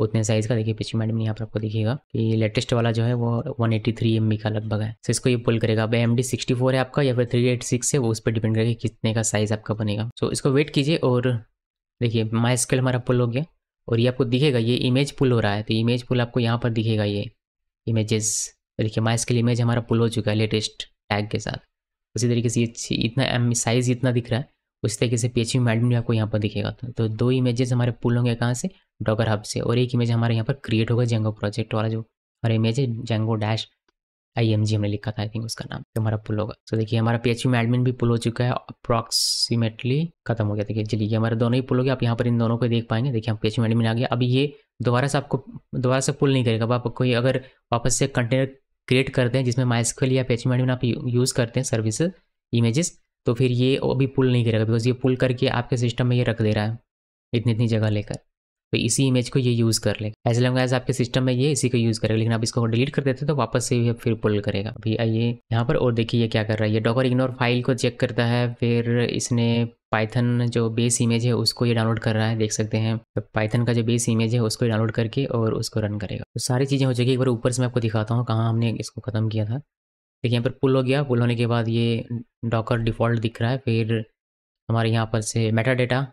A: उतने साइज़ का देखिए पेची माइडमिन यहाँ पर आपको दिखेगा कि लेटेस्ट वाला जो है वो 183 एट्टी का लगभग है सो तो इसको ये पुल करेगा अब एम डी है आपका या फिर थ्री है वो उस पर डिपेंड करेगा कितने का साइज़ आपका बनेगा सो इसको वेट कीजिए और देखिए माई स्केल हमारा पुल हो गया और ये आपको दिखेगा ये इमेज पुल हो रहा है तो इमेज पुल आपको यहाँ पर दिखेगा ये इमेजेस तो देखिए माई स्केल इमेज हमारा पुल हो चुका है लेटेस्ट टैग के साथ उसी तरीके से ये इतना साइज़ इतना दिख रहा है उस तरीके से पी मैडम भी आपको यहाँ पर दिखेगा तो दो इमेजेस हमारे पुल होंगे कहाँ से डॉगर हब से और एक इमेज हमारे यहाँ पर क्रिएट होगा जेंगो प्रोजेक्ट वाला जो हमारा इमेज है Django dash I M G हमने लिखा था आई थिंक उसका नाम हमारा पुल होगा तो देखिए हमारा पी एच में एडमिन भी पुल हो चुका है अप्रॉक्सीमेटली खत्म हो गया देखिए चलिए हमारे दोनों ही पुल हो गया आप यहाँ पर इन दोनों को देख पाएंगे देखिए हम पी एच में एडमिन आ गया अभी ये दोबारा से आपको दोबारा से पुल नहीं करेगा अब आप कोई अगर वापस से कंटेनर क्रिएट करते हैं जिसमें माइस्कल या पी एच में एडमिन आप यूज़ करते हैं सर्विस इमेजेस तो फिर ये अभी पुल नहीं करेगा बिकॉज ये पुल करके आपके सिस्टम में ये रख दे रहा है इतनी इतनी जगह लेकर तो इसी इमेज को ये यूज़ कर ले एज लॉन्ग एज आपके सिस्टम में ये इसी को यूज़ करेगा लेकिन आप इसको डिलीट कर देते तो वापस से ये फिर पुल करेगा अभी आइए यहाँ पर और देखिए ये क्या कर रहा है ये डॉकर इग्नोर फाइल को चेक करता है फिर इसने पाइथन जो बेस इमेज है उसको ये डाउनलोड कर रहा है देख सकते हैं तो पाइथन का जो बेस इमेज है उसको डाउनलोड करके और उसको रन करेगा तो सारी चीज़ें हो जाएगी एक बार ऊपर से मैं आपको दिखाता हूँ कहाँ हमने इसको ख़त्म किया था देखिए यहाँ पर पुल हो गया पुल होने के बाद ये डॉकर डिफ़ॉल्ट दिख रहा है फिर हमारे यहाँ पर से मेटा डेटा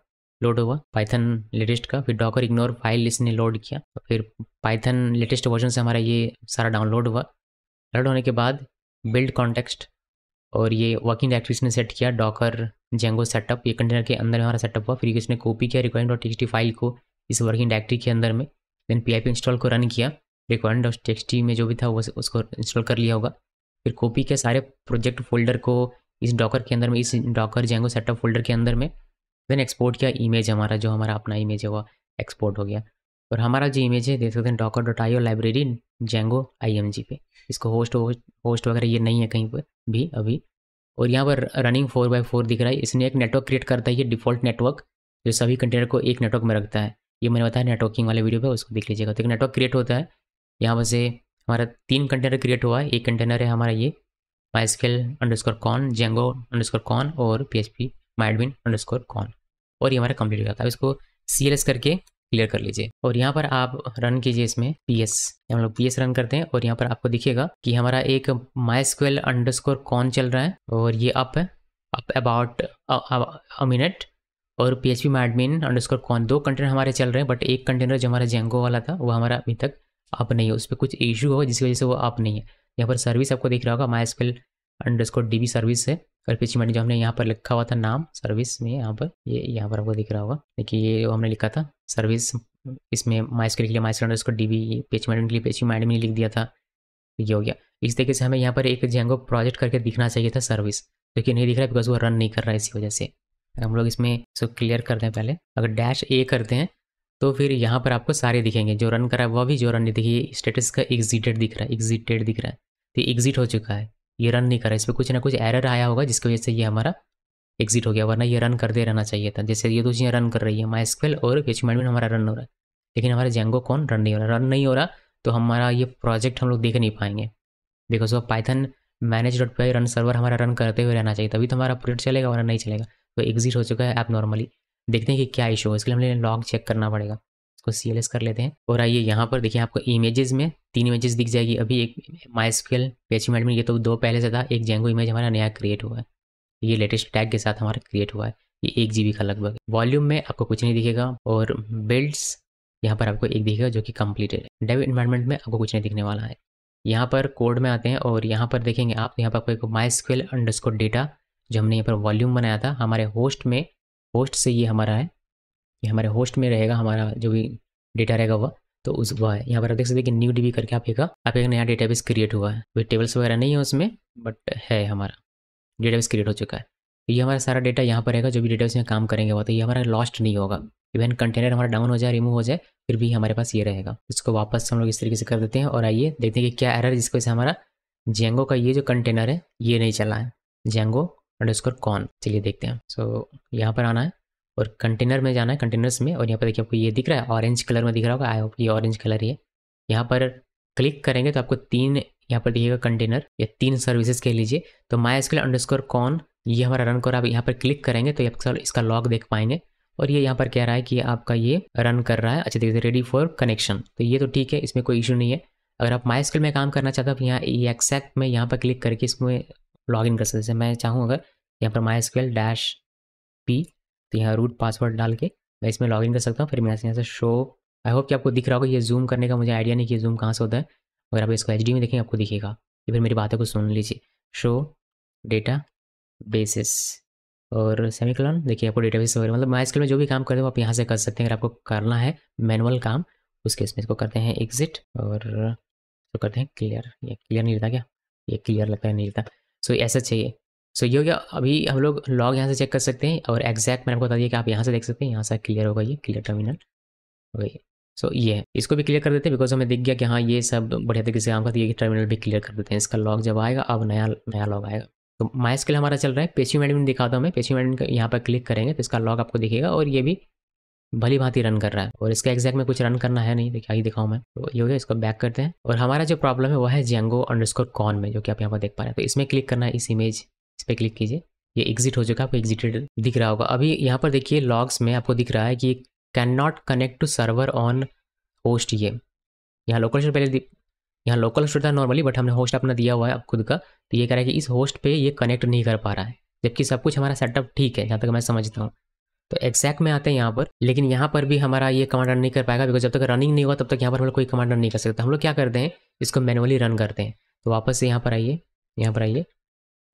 A: लोड हुआ पाइथन लेटेस्ट का फिर डॉकर इग्नोर फाइल इसने लोड किया फिर पाइथन लेटेस्ट वर्जन से हमारा ये सारा डाउनलोड हुआ डाउनलोड होने के बाद बिल्ड कॉन्टेक्स्ट और ये वर्किंग डायरेक्टरी इसने सेट किया डॉकर जेंगो सेटअप ये कंटेनर के अंदर हमारा सेटअप हुआ फिर इसने कॉपी किया रिक्वायरिंग डॉट टेक्सटी फाइल को इस वर्किंग डायरेक्टरी के अंदर में देन पी इंस्टॉल को रन किया रिक्वायर डॉट टेक्सटी में जो भी था वो उसको इंस्टॉल कर लिया होगा फिर कॉपी के सारे प्रोजेक्ट फोल्डर को इस डॉकर के अंदर में इस डॉकर जेंगो सेटअप फोल्डर के अंदर में देन एक्सपोर्ट किया इमेज हमारा जो हमारा अपना इमेज है वो एक्सपोर्ट हो गया और हमारा जो इमेज है देख सकते हैं docker dot I library Django I पे इसको होस्ट होस्ट वगैरह ये नहीं है कहीं पर भी अभी और यहाँ पर रनिंग फोर बाई फोर दिख रहा है इसने एक नेटवर्क क्रिएट करता है ये डिफॉल्ट नेटवर्क जो सभी कंटेनर को एक नेटवर्क में रखता है ये मैंने बताया नेटवर्किंग वाले वीडियो पे उसको देख लीजिएगा तो एक नेटवर्क क्रिएट होता है यहाँ पर से हमारा तीन कंटेनर क्रिएट हुआ है एक कंटेनर है हमारा ये MySQL underscore con Django underscore con और P H P my admin underscore con और ये हमारा कंप्लीट हो जाता है इसको सी एल एस करके क्लियर कर लीजिए और यहाँ पर आप रन कीजिए इसमें पी एस हम लोग पी एस रन करते हैं और यहाँ पर आपको दिखेगा कि हमारा एक MySQL underscore con चल रहा है और ये अप है अप अबाउट अ मिनट और पी एच पी में एडमिन अंडर स्कोर कॉन दो कंटेनर हमारे चल रहे हैं बट एक कंटेनर जो हमारा जेंगो वाला था वो हमारा अभी तक अप नहीं है उस पर कुछ इशू होगा जिसकी वजह से वो अप नहीं है यहाँ पर सर्विस आपको दिख रहा होगा MySQL underscore D service है और पिछली मिनट जो हमने यहाँ पर लिखा हुआ था नाम सर्विस में यहाँ पर ये यह यहाँ पर आपको दिख रहा होगा देखिए ये हमने लिखा था सर्विस इसमें माई स्केल के लिए MySQL under D B पेच मैडम के लिए पेच मैडम ने लिख दिया था ये हो गया इस तरीके से हमें यहाँ पर एक जेंगो प्रोजेक्ट करके दिखना चाहिए था सर्विस तो क्योंकि नहीं दिख रहा है बिकॉज वो रन नहीं कर रहा है इसी वजह से हम लोग इसमें इसको क्लियर करते हैं पहले अगर डैश ए करते हैं तो फिर यहाँ पर आपको सारे दिखेंगे जो रन करा वह भी जो रन नहीं देखिए स्टेटस का एग्जिटेड दिख रहा है एग्जिटेड दिख रहा है तो एग्जिट हो चुका है ये रन नहीं करा इस पर कुछ ना कुछ एरर आया होगा जिसकी वजह से ये हमारा एग्जिट हो गया वरना ये रन करते रहना चाहिए था जैसे ये दो चीज़ें रन कर रही है माइस्क्वेल और पेचमेंट में हमारा रन हो रहा है लेकिन हमारा जेंगो कौन रन नहीं हो रहा रन नहीं हो रहा तो हमारा ये प्रोजेक्ट हम लोग देख नहीं पाएंगे because of Python manage dot py run server हमारा रन करते हुए रहना चाहिए तभी तो हमारा प्रोजेक्ट चलेगा वरना नहीं चलेगा तो एग्जिट हो चुका है ऐप नॉर्मली देखते हैं कि क्या इशू है इसके लिए हमें लॉग चेक करना पड़ेगा इसको सी कर लेते हैं और आइए यहाँ पर देखिए आपको इमेजेस में तीन इमेजेस दिख जाएगी अभी एक माइस्केल पेचमेंट में ये तो दो पहले से था एक जेंगो इमेज हमारा नया क्रिएट हुआ है ये लेटेस्ट टैग के साथ हमारा क्रिएट हुआ है ये एक जी का लगभग वॉल्यूम में आपको कुछ नहीं दिखेगा और बिल्ड्स यहाँ पर आपको एक दिखेगा जो कि कम्प्लीटेड है डेव इन्वायरमेंट में आपको कुछ नहीं दिखने वाला है यहाँ पर कोड में आते हैं और यहाँ पर देखेंगे आप यहाँ पर आपको एक माई स्क्वेल अंडर डेटा जो हमने यहाँ पर वॉल्यूम बनाया था हमारे होस्ट में होस्ट से ये हमारा है ये हमारे होस्ट में रहेगा हमारा जो भी डेटा रहेगा वह तो उस वह यहाँ पर आप देख सकते हैं कि न्यू डी करके आप एक आप एक नया डेटाबेस क्रिएट हुआ है वे टेबल्स वगैरह नहीं है उसमें बट है हमारा डेटाबेस क्रिएट हो चुका है तो ये हमारा सारा डेटा यहाँ पर रहेगा जो भी डेटाबेस यहाँ काम करेंगे वह तो ये हमारा लॉस्ट नहीं होगा इवन कंटेनर हमारा डाउन हो जाए रिमूव हो जाए फिर भी हमारे पास ये रहेगा इसको वापस हम लोग इस तरीके से कर देते हैं और आइए देखते हैं कि क्या एरर जिसको से हमारा जेंगो का ये जो कंटेनर है ये नहीं चला है जेंगो अंडर कॉन चलिए देखते हैं सो so, यहाँ पर आना है और कंटेनर में जाना है कंटेनर्स में और यहाँ पर देखिए आपको ये दिख रहा है ऑरेंज कलर में दिख रहा होगा आई होप ये ऑरेंज कलर ही है यहाँ पर क्लिक करेंगे तो आपको तीन यहाँ पर दिखेगा कंटेनर या तीन सर्विसेज कह लीजिए तो माई एस अंडरस्कोर कॉन ये हमारा रन कर आप यहाँ पर क्लिक करेंगे तो आप इसका लॉग देख पाएंगे और ये यहाँ पर कह रहा है कि आपका ये रन कर रहा है अच्छा देखिए रेडी फॉर कनेक्शन तो ये तो ठीक है इसमें कोई इशू नहीं है अगर आप माई स्किल में काम करना चाहते हो आप यहाँ एक्सैक्ट में यहाँ पर क्लिक करके इसमें लॉग इन कर सकते जैसे मैं चाहूँ अगर यहाँ पर माई स्क्वेल डैश पी तो यहाँ रूट पासवर्ड डाल के मैं इसमें इन कर सकता हूँ फिर मैं यहाँ से शो आई होप कि आपको दिख रहा होगा ये जूम करने का मुझे आइडिया नहीं कि जूम कहाँ से होता है अगर आप इसको एच में देखें आपको दिखेगा कि फिर मेरी बातों को सुन लीजिए शो डेटा बेसिस और सेमिकलॉन देखिए आपको डेटा बेस वगैरह मतलब माई स्किल में जो भी काम करते हो आप यहाँ से कर सकते हैं अगर आपको करना है मैनुअल काम उसके इसमें इसको करते हैं एग्जिट और तो करते हैं क्लियर ये क्लियर नहीं रहता क्या ये क्लियर लगता है नहीं रहता सो so, ऐसा चाहिए सो so, ये हो गया अभी हम लोग लॉग यहाँ से चेक कर सकते हैं और एग्जैक्ट मैंने आपको बता दिया कि आप यहाँ से देख सकते हैं यहाँ से क्लियर होगा ये क्लियर टर्मिनल हो गई सो ये है इसको भी क्लियर कर देते हैं बिकॉज हमें दिख गया कि हाँ ये सब बढ़िया तरीके से काम करती है टर्मिनल भी क्लियर कर देते हैं इसका लॉग जब आएगा अब नया नया लॉग आएगा तो माइस्किल हमारा चल रहा है पेशी मैडमिन दिखाता हूँ मैं पेशी मैडमिन यहाँ पर क्लिक करेंगे तो इसका लॉग आपको दिखेगा और ये भी भली भांति रन कर रहा है और इसका एग्जैक्ट में कुछ रन करना है नहीं देखिए आइए दिखाऊँ मैं तो ये हो गया इसको बैक करते हैं और हमारा जो प्रॉब्लम है वो है जेंगो अंडरस्कोर कॉन में जो कि आप यहाँ पर देख पा रहे हैं तो इसमें क्लिक करना है इस इमेज इस पर क्लिक कीजिए ये एग्जिट हो चुका है आपको एग्जिटेड दिख रहा होगा अभी यहाँ पर देखिए लॉग्स में आपको दिख रहा है कि can not connect to server on host ये यहाँ लोकल शोर पहले यहाँ लोकल होस्ट होता है नॉर्मली बट हमने होस्ट अपना दिया हुआ है अब खुद का तो ये कह रहा है कि इस होस्ट पे ये कनेक्ट नहीं कर पा रहा है जबकि सब कुछ हमारा सेटअप ठीक है जहाँ तक मैं समझता हूँ तो एक्सैक्ट में आते हैं यहाँ पर लेकिन यहाँ पर भी हमारा ये कमांड रन नहीं कर पाएगा बिकॉज जब तक रनिंग नहीं होगा तब तक यहाँ पर हम लोग कोई कमांड रन नहीं कर सकते हम लोग क्या करते हैं इसको मैनुअली रन करते हैं तो वापस से यहाँ पर आइए यहाँ पर आइए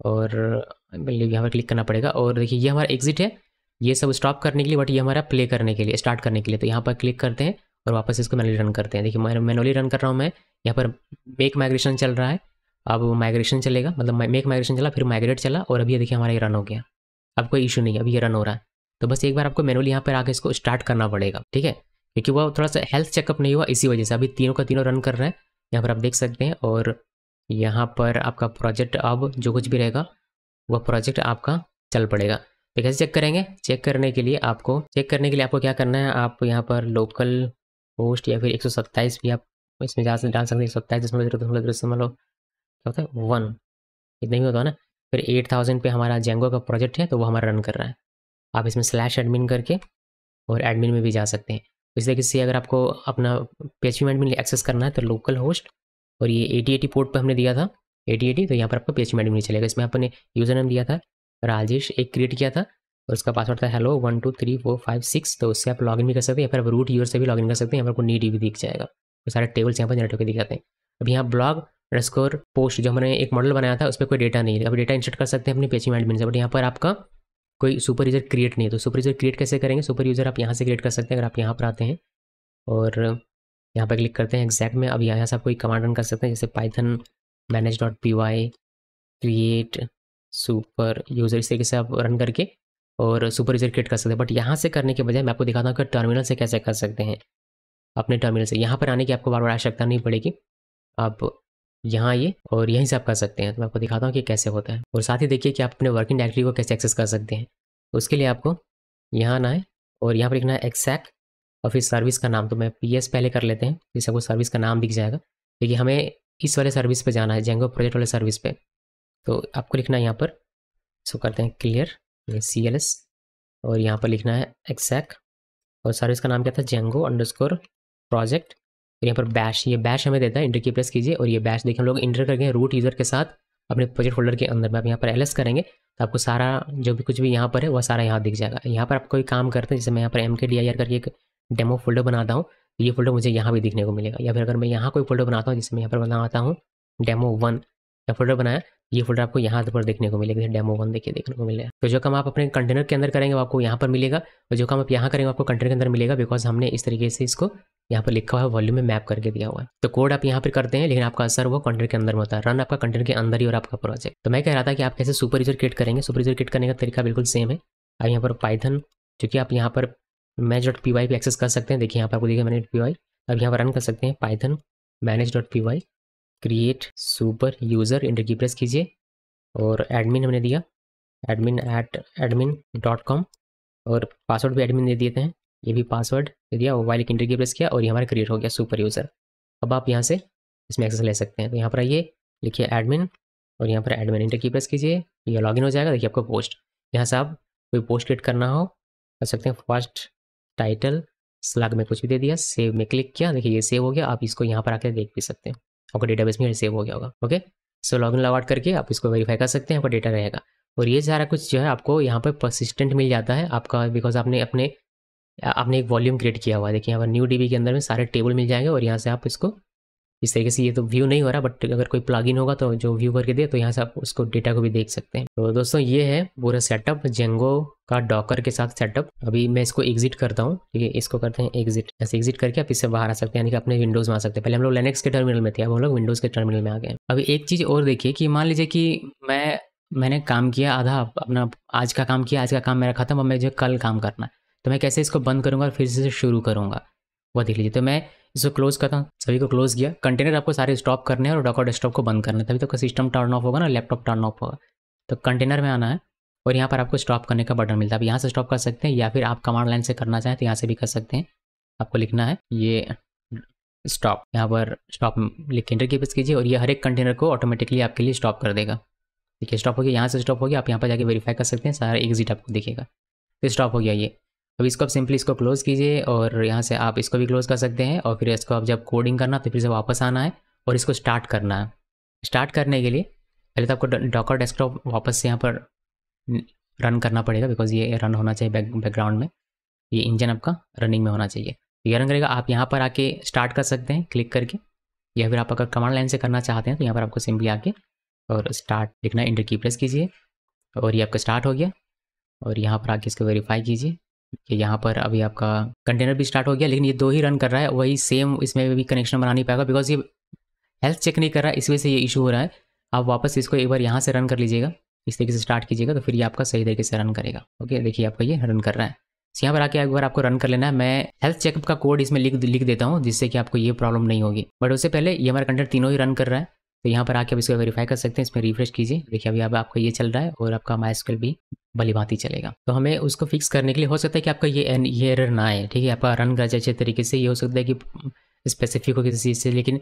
A: और मतलब यहाँ पर क्लिक करना पड़ेगा और देखिए ये हमारा एग्जिट है ये सब स्टॉप करने के लिए बट ये हमारा प्ले करने के लिए स्टार्ट करने के लिए तो यहाँ पर क्लिक करते हैं और वापस इसको मैनुअली रन करते हैं देखिए मैं मैनुअली रन कर रहा हूँ मैं यहाँ पर मेक माइग्रेशन चल रहा है अब माइग्रेशन चलेगा मतलब मेक माइग्रेशन चला फिर माइग्रेट चला और अभी देखिए हमारा ये रन हो गया अब कोई इशू नहीं अभी ये रन हो रहा है तो बस एक बार आपको मैनुअली यहाँ पर आगे इसको स्टार्ट करना पड़ेगा ठीक है क्योंकि वह थोड़ा सा हेल्थ चेकअप नहीं हुआ इसी वजह से अभी तीनों का तीनों रन कर रहे हैं यहाँ पर आप देख सकते हैं और यहाँ पर आपका प्रोजेक्ट अब जो कुछ भी रहेगा वह प्रोजेक्ट आपका चल पड़ेगा तो कैसे चेक करेंगे चेक करने के लिए आपको चेक करने के लिए आपको क्या करना है आप यहाँ पर लोकल होस्ट या फिर एक भी आप इसमें जा डाल सकते हैं सत्ताईस दशमलव जीरो दशमलव जीरो दशमलव क्या होता है वन इतना ही होता है ना फिर एट थाउजेंड पे हमारा जेंगो का प्रोजेक्ट है तो वो हमारा रन कर रहा है आप इसमें स्लैश एडमिन करके और एडमिन में भी जा सकते हैं इस तरीके से अगर आपको अपना पी एडमिन एक्सेस करना है तो लोकल होस्ट और ये एटी एटी पोर्ट पर हमने दिया था एटी एटी तो यहाँ पर आपका पी एच एडमिन चलेगा इसमें आपने यूज़र नेम दिया था राजेश एक क्रिएट किया था और उसका पासवर्ड था hello one two three four five six तो उससे आप लॉगिन भी कर सकते हैं या फिर आप रूट यूजर से भी लॉगिन कर सकते हैं यहाँ पर आपको नीड भी दिख जाएगा तो सारे टेबल्स यहाँ पर जनरेट होकर दिखाते हैं अब यहाँ ब्लॉग रेस्कोर पोस्ट जो हमने एक मॉडल बनाया था उस पर कोई डेटा नहीं है अब डेटा इंसर्ट कर सकते हैं अपने पेचिंग एडमिन से बट यहाँ पर आपका कोई सुपर यूज़र क्रिएट नहीं है तो सुपर यूज़र क्रिएट कैसे करेंगे सुपर यूज़र आप यहाँ से क्रिएट कर सकते हैं अगर आप यहाँ पर आते हैं और यहाँ पर क्लिक करते हैं एग्जैक्ट में अब यहाँ से आप कोई कमांड रन कर सकते हैं जैसे Python manage dot P Y create super user इस तरीके से आप रन करके और सुपर यूज़र क्रिएट कर सकते हैं बट यहाँ से करने के बजाय मैं आपको दिखाता हूँ कि टर्मिनल से कैसे कर सकते हैं अपने टर्मिनल से यहाँ पर आने की आपको बार बार आवश्यकता नहीं पड़ेगी आप यहाँ आइए और यहीं से आप कर सकते हैं तो मैं आपको दिखाता हूँ कि कैसे होता है और साथ ही देखिए कि आप अपने वर्किंग डायरेक्टरी को कैसे एक्सेस कर सकते हैं उसके लिए आपको यहाँ आना है और यहाँ पर लिखना है एक्सैक और फिर सर्विस का नाम तो मैं पी पहले कर लेते हैं जिससे आपको सर्विस का नाम दिख जाएगा क्योंकि हमें इस वाले सर्विस पर जाना है जेंगो प्रोजेक्ट वाले सर्विस पर तो आपको लिखना है यहाँ पर सो करते हैं क्लियर सी एल एस और यहाँ पर लिखना है एक्सैक और सर्विस का नाम क्या था जेंगो अंडरस्कोर प्रोजेक्ट और यहाँ पर बैश ये बैश हमें देता है इंटर की प्रेस कीजिए और ये बैश देखिए हम लोग इंटर करके रूट यूज़र के साथ अपने प्रोजेक्ट फोल्डर के अंदर में आप यहाँ पर एल करेंगे तो आपको सारा जो भी कुछ भी यहाँ पर है वह सारा यहाँ दिख जाएगा यहाँ पर आप कोई काम करते हैं जैसे मैं यहाँ पर एम के डी आई आर करके एक डेमो फोल्डर बनाता हूँ तो ये फोल्डर मुझे यहाँ भी दिखने को मिलेगा या फिर अगर मैं यहाँ कोई फोल्डर बनाता हूँ जिसमें यहाँ पर बनाता हूँ डेमो वन का फोल्डर बनाया ये फोल्डर आपको यहाँ पर देखने को मिलेगा डेमो वन देखिए देखने को मिलेगा तो जो काम आप अपने कंटेनर के अंदर करेंगे वो आपको यहाँ पर मिलेगा और जो काम आप यहाँ करेंगे आपको कंटेनर के अंदर मिलेगा बिकॉज हमने इस तरीके से इसको यहाँ पर लिखा हुआ है वॉल्यूम में मैप करके दिया हुआ है तो कोड आप यहाँ पर करते हैं लेकिन आपका असर वो कंटेनर के अंदर होता है रन आपका कंटेनर के अंदर ही और आपका प्रोजेक्ट तो मैं कह रहा था कि आप कैसे सुपर यूजर क्रिएट करेंगे सुपर यूजर क्रिएट करने का तरीका बिल्कुल सेम है आप यहाँ पर पाइथन क्योंकि आप यहाँ पर मैच डॉट पी वाई पर एक्सेस कर सकते हैं देखिए यहाँ पर आपको देखिए मैंने पी वाई अब यहाँ पर रन कर सकते हैं Python manage dot P Y create super user enter की प्रेस कीजिए और एडमिन हमने दिया admin at admin dot com और पासवर्ड भी एडमिन दे दिए हैं ये भी पासवर्ड दे दिया मोबाइल इंटर की प्रेस किया और ये हमारा क्रिएट हो गया सुपर यूज़र अब आप यहाँ से इसमें एक्सेस ले सकते हैं तो यहाँ पर आइए लिखिए एडमिन और यहाँ पर एडमिन इंटर की प्रेस कीजिए या लॉगिन हो जाएगा देखिए आपको पोस्ट यहाँ से आप कोई पोस्ट क्रिएट करना हो कर सकते हैं फर्स्ट टाइटल स्लग में कुछ भी दे दिया सेव में क्लिक किया देखिए ये सेव हो गया आप इसको यहाँ पर आकर देख भी सकते हैं आपका डेटाबेस में सेव हो गया होगा okay so log in log करके आप इसको वेरीफाई कर सकते हैं आपका डेटा रहेगा और ये सारा कुछ जो है आपको यहाँ पर परसिस्टेंट मिल जाता है आपका बिकॉज आपने अपने आपने एक वॉल्यूम क्रिएट किया हुआ है देखिए यहाँ पर न्यू डीबी के अंदर में सारे टेबल मिल जाएंगे और यहाँ से आप इसको इस तरीके से ये तो व्यू नहीं हो रहा बट अगर कोई प्लागिन होगा तो जो व्यू करके दे तो यहाँ से आप उसको डेटा को भी देख सकते हैं तो दोस्तों ये है पूरा सेटअप जेंगो का डॉकर के साथ सेटअप अभी मैं इसको एग्जिट करता हूँ ठीक है इसको करते हैं एग्जिट ऐसे एग्जिट करके आप इससे बाहर आ सकते हैं यानी कि अपने विंडोज में आ सकते हैं पहले हम लोग लेनेक्स के टर्मिनल में थे अब हम लोग विंडोज के टर्मिनल में आ गए अभी एक चीज़ और देखिए कि मान लीजिए कि मैं मैंने काम किया आधा अपना आज का काम किया आज का काम मेरा खत्म अब मैं जो कल काम करना है तो मैं कैसे इसको बंद करूँगा और फिर से शुरू करूँगा वह देख लीजिए तो मैं इसको क्लोज करता सभी को क्लोज किया कंटेनर आपको सारे स्टॉप करने हैं और डॉकर डेस्कटॉप को बंद करना है तभी तो सिस्टम टर्न ऑफ होगा ना लैपटॉप टर्न ऑफ होगा तो कंटेनर में आना है और यहाँ पर आपको स्टॉप करने का बटन मिलता है आप यहाँ से स्टॉप कर सकते हैं या फिर आप कमांड लाइन से करना चाहें तो यहाँ से भी कर सकते हैं आपको लिखना है ये स्टॉप यहाँ पर स्टॉप लिख के इंटर की प्रेस कीजिए और ये हर एक कंटेनर को ऑटोमेटिकली आपके लिए स्टॉप कर देगा ठीक है स्टॉप हो गया यहाँ से स्टॉप हो गया आप यहाँ पर जाके वेरीफाई कर सकते हैं सारा एग्जिट आपको दिखेगा फिर स्टॉप हो गया ये अब इसको आप सिंपली इसको क्लोज़ कीजिए और यहाँ से आप इसको भी क्लोज़ कर सकते हैं और फिर इसको आप जब कोडिंग करना तो फिर से वापस आना है और इसको स्टार्ट करना है स्टार्ट करने के लिए पहले तो आपको डॉकर डेस्कटॉप वापस से यहाँ पर रन करना पड़ेगा बिकॉज ये रन होना चाहिए बैक बैकग्राउंड में ये इंजन आपका रनिंग में होना चाहिए तो ये रन करेगा आप यहाँ पर आके स्टार्ट कर सकते हैं क्लिक करके या फिर आप अगर कमांड लाइन से करना चाहते हैं तो यहाँ पर आपको सिंपली आके और स्टार्ट लिखना इंटर की प्रेस कीजिए और ये आपका स्टार्ट हो गया और यहाँ पर आके इसको वेरीफाई कीजिए कि यहाँ पर अभी आपका कंटेनर भी स्टार्ट हो गया लेकिन ये दो ही रन कर रहा है वही सेम इसमें भी कनेक्शन बना नहीं पाएगा बिकॉज ये हेल्थ चेक नहीं कर रहा है इस वजह से ये इशू हो रहा है आप वापस इसको एक बार यहाँ से रन कर लीजिएगा इस तरीके से स्टार्ट कीजिएगा तो फिर ये आपका सही तरीके से रन करेगा ओके देखिए आपका ये रन कर रहा है तो यहाँ पर आके एक बार आपको रन कर लेना है मैं हेल्थ चेकअप का कोड इसमें लिख लिख देता हूँ जिससे कि आपको ये प्रॉब्लम नहीं होगी बट उससे पहले ये हमारा कंटेंट तीनों ही रन कर रहा है तो यहाँ पर आके आप इसको वेरीफाई कर सकते हैं इसमें रिफ्रेश कीजिए देखिए अभी अब आपका ये चल रहा है और आपका माई स्केल भी भली भांति चलेगा तो हमें उसको फिक्स करने के लिए हो सकता है कि आपका ये एन ये एरर ना आए ठीक है आपका रन कर जाए अच्छे तरीके से ये हो सकता है कि स्पेसिफिक हो किसी चीज़ से लेकिन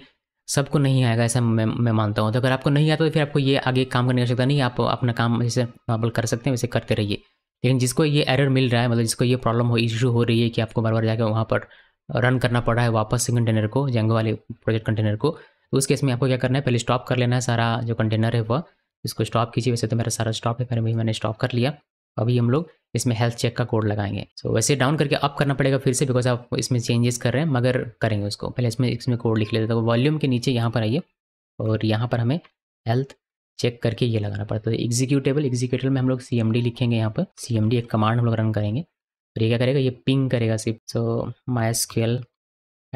A: सबको नहीं आएगा ऐसा मैं मैं मानता हूँ तो अगर आपको नहीं आता तो फिर आपको ये आगे काम करने का सकता नहीं आप अपना काम जैसे नॉर्मल कर सकते हैं वैसे करते रहिए लेकिन जिसको ये एरर मिल रहा है मतलब जिसको ये प्रॉब्लम हो इशू हो रही है कि आपको बार बार जाकर वहाँ पर रन करना पड़ रहा है वापस से कंटेनर को जेंगो वाले प्रोजेक्ट कंटेनर को तो उस केस में आपको क्या करना है पहले स्टॉप कर लेना है सारा जो कंटेनर है वह इसको स्टॉप कीजिए वैसे तो मेरा सारा स्टॉप है फिर भी मैंने स्टॉप कर लिया अभी हम लोग इसमें हेल्थ चेक का कोड लगाएंगे सो so, वैसे डाउन करके अप करना पड़ेगा फिर से बिकॉज आप इसमें चेंजेस कर रहे हैं मगर करेंगे उसको पहले इसमें इसमें कोड लिख लेते तो वॉल्यूम के नीचे यहाँ पर आइए और यहाँ पर हमें हेल्थ चेक करके ये लगाना पड़ता है एग्जीक्यूटेबल तो एग्जीक्यूटेबल में हम लोग सी लिखेंगे यहाँ पर सी एक कमांड हम लोग रन करेंगे और ये क्या करेगा ये पिंग करेगा सिर्फ so my S Q L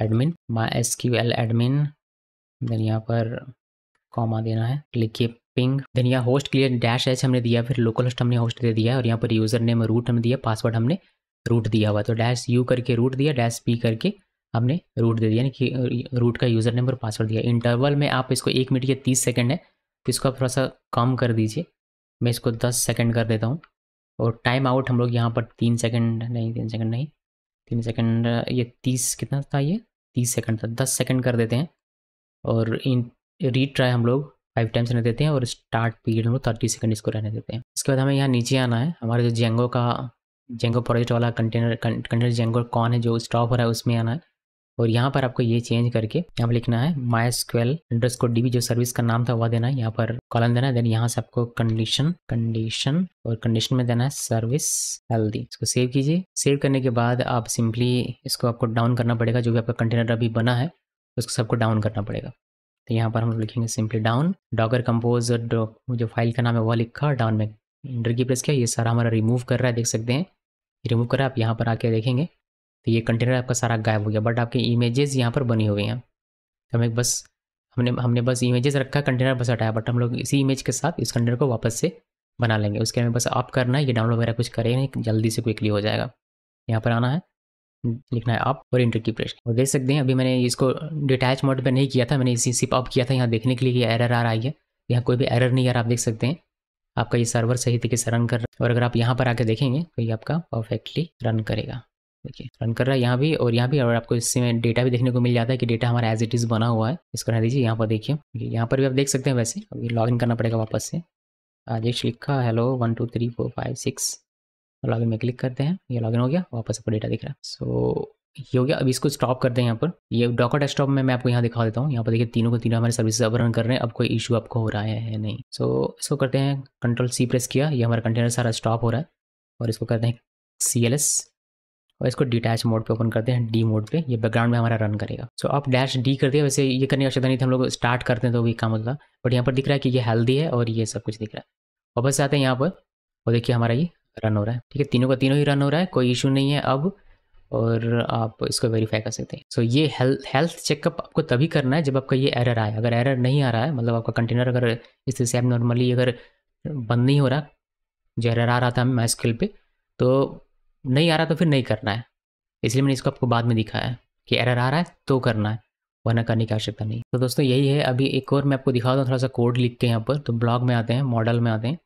A: admin my S Q L admin then यहाँ पर कॉमा देना है क्लिक किए पिंग देन यहाँ होस्ट के लिए डैश एच हमने दिया फिर लोकल होस्ट हमने होस्ट दे दिया और यहाँ पर यूज़र नेम रूट हमने दिया पासवर्ड हमने रूट दिया हुआ तो डैश यू करके रूट दिया डैश पी करके हमने रूट दे दिया यानी कि रूट का यूज़र नेम और पासवर्ड दिया इंटरवल में आप इसको एक मिनट या तीस सेकेंड है तो इसको आप थोड़ा सा कम कर दीजिए मैं इसको दस सेकेंड कर देता हूँ और टाइम आउट हम लोग यहाँ पर तीन सेकेंड नहीं तीन सेकेंड नहीं तीन सेकेंड ये तीस कितना था ये तीस सेकेंड था दस सेकेंड कर देते हैं और इन रीट्राई हम लोग फाइव टाइम्स रहने देते हैं और स्टार्ट पीरियड हम लोग थर्टी सेकेंड इसको रहने देते हैं इसके बाद हमें यहाँ नीचे आना है हमारे जो जेंगो का जेंगो प्रोजेक्ट वाला कंटेनर कंटेनर जेंगो कौन है जो स्टॉप हो रहा है उसमें आना है और यहाँ पर आपको ये चेंज करके यहाँ पर लिखना है माई स्क्वेल इंडर्स को डीबी जो सर्विस का नाम था वह देना है यहाँ पर कॉलम देना है देन यहाँ से आपको कंडीशन कंडीशन और कंडीशन में देना है सर्विस हेल्दी इसको सेव कीजिए सेव करने के बाद आप सिंपली इसको आपको डाउन करना पड़ेगा जो भी आपका कंटेनर अभी बना है उसको सबको डाउन करना पड़ेगा तो यहाँ पर हम लिखेंगे सिंपली डाउन डॉगर कंपोज जो फाइल का नाम है वह लिखा डाउन में इंटर की प्रेस किया ये सारा हमारा रिमूव कर रहा है देख सकते हैं रिमूव कर रहा है आप यहाँ पर आके देखेंगे तो ये कंटेनर आपका सारा गायब हो गया बट आपके इमेजेस यहाँ पर बनी हुई हैं तो हमें बस हमने हमने बस इमेजेस रखा कंटेनर बस हटाया बट हम लोग इसी इमेज के साथ इस कंटेनर को वापस से बना लेंगे उसके हमें बस आप करना है ये डाउनलोड वगैरह कुछ करें जल्दी से क्विकली हो जाएगा यहाँ पर आना है लिखना है आप और इंटर की प्रेस और देख सकते हैं अभी मैंने इसको डिटैच मोड पर नहीं किया था मैंने इसी सिप ऑफ किया था यहाँ देखने के लिए ये एरर आ रहा है यहाँ कोई भी एरर नहीं है आप देख सकते हैं आपका ये सर्वर सही तरीके से रन कर रहा है और अगर आप यहाँ पर आके देखेंगे तो ये आपका परफेक्टली रन करेगा देखिए रन कर रहा है यहाँ भी और यहाँ भी और आपको इसमें डेटा भी देखने को मिल जाता है कि डेटा हमारा एज इट इज़ बना हुआ है इसको रह दीजिए यहाँ पर देखिए यहाँ पर भी आप देख सकते हैं वैसे अभी लॉग करना पड़ेगा वापस से आज लिखा hello one two three four five six login में क्लिक करते हैं ये लॉगिन हो गया वापस आपको डेटा दिख रहा है सो ये हो गया अब इसको स्टॉप करते हैं यहाँ पर ये डॉकर डेस्कटॉप में मैं आपको यहाँ दिखा देता हूँ यहाँ पर देखिए तीनों को तीनों हमारे सर्विस अब रन कर रहे हैं अब कोई इशू आपको हो रहा है नहीं सो इसको करते हैं कंट्रोल सी प्रेस किया ये हमारा कंटेनर सारा स्टॉप हो रहा है और इसको करते हैं सी एल एस और इसको डिटैच मोड पे ओपन करते हैं डी मोड पे ये बैकग्राउंड में हमारा रन करेगा सो so, आप डैश डी कर दिया वैसे ये करने की आवश्यकता नहीं थी हम लोग स्टार्ट करते हैं तो भी काम होता बट यहाँ पर दिख रहा है कि ये हेल्दी है और ये सब कुछ दिख रहा है वापस आते हैं यहाँ पर और देखिए हमारा ये रन हो रहा है ठीक है तीनों का तीनों ही रन हो रहा है कोई इशू नहीं है अब और आप इसको वेरीफाई कर सकते हैं सो so, ये हेल्थ चेकअप आपको तभी करना है जब आपका ये एरर आए अगर एरर नहीं आ रहा है मतलब आपका कंटेनर अगर इस तरह से आप नॉर्मली अगर बंद नहीं हो रहा जो एरर आ रहा था हमें स्किल पे तो नहीं आ रहा तो फिर नहीं करना है इसलिए मैंने इसको आपको बाद में दिखाया है कि एरर आ रहा है तो करना है वरना करने की आवश्यकता नहीं तो दोस्तों यही है अभी एक और मैं आपको दिखा दूँ थोड़ा सा कोड लिख के यहाँ पर तो ब्लॉग में आते हैं मॉडल में आते हैं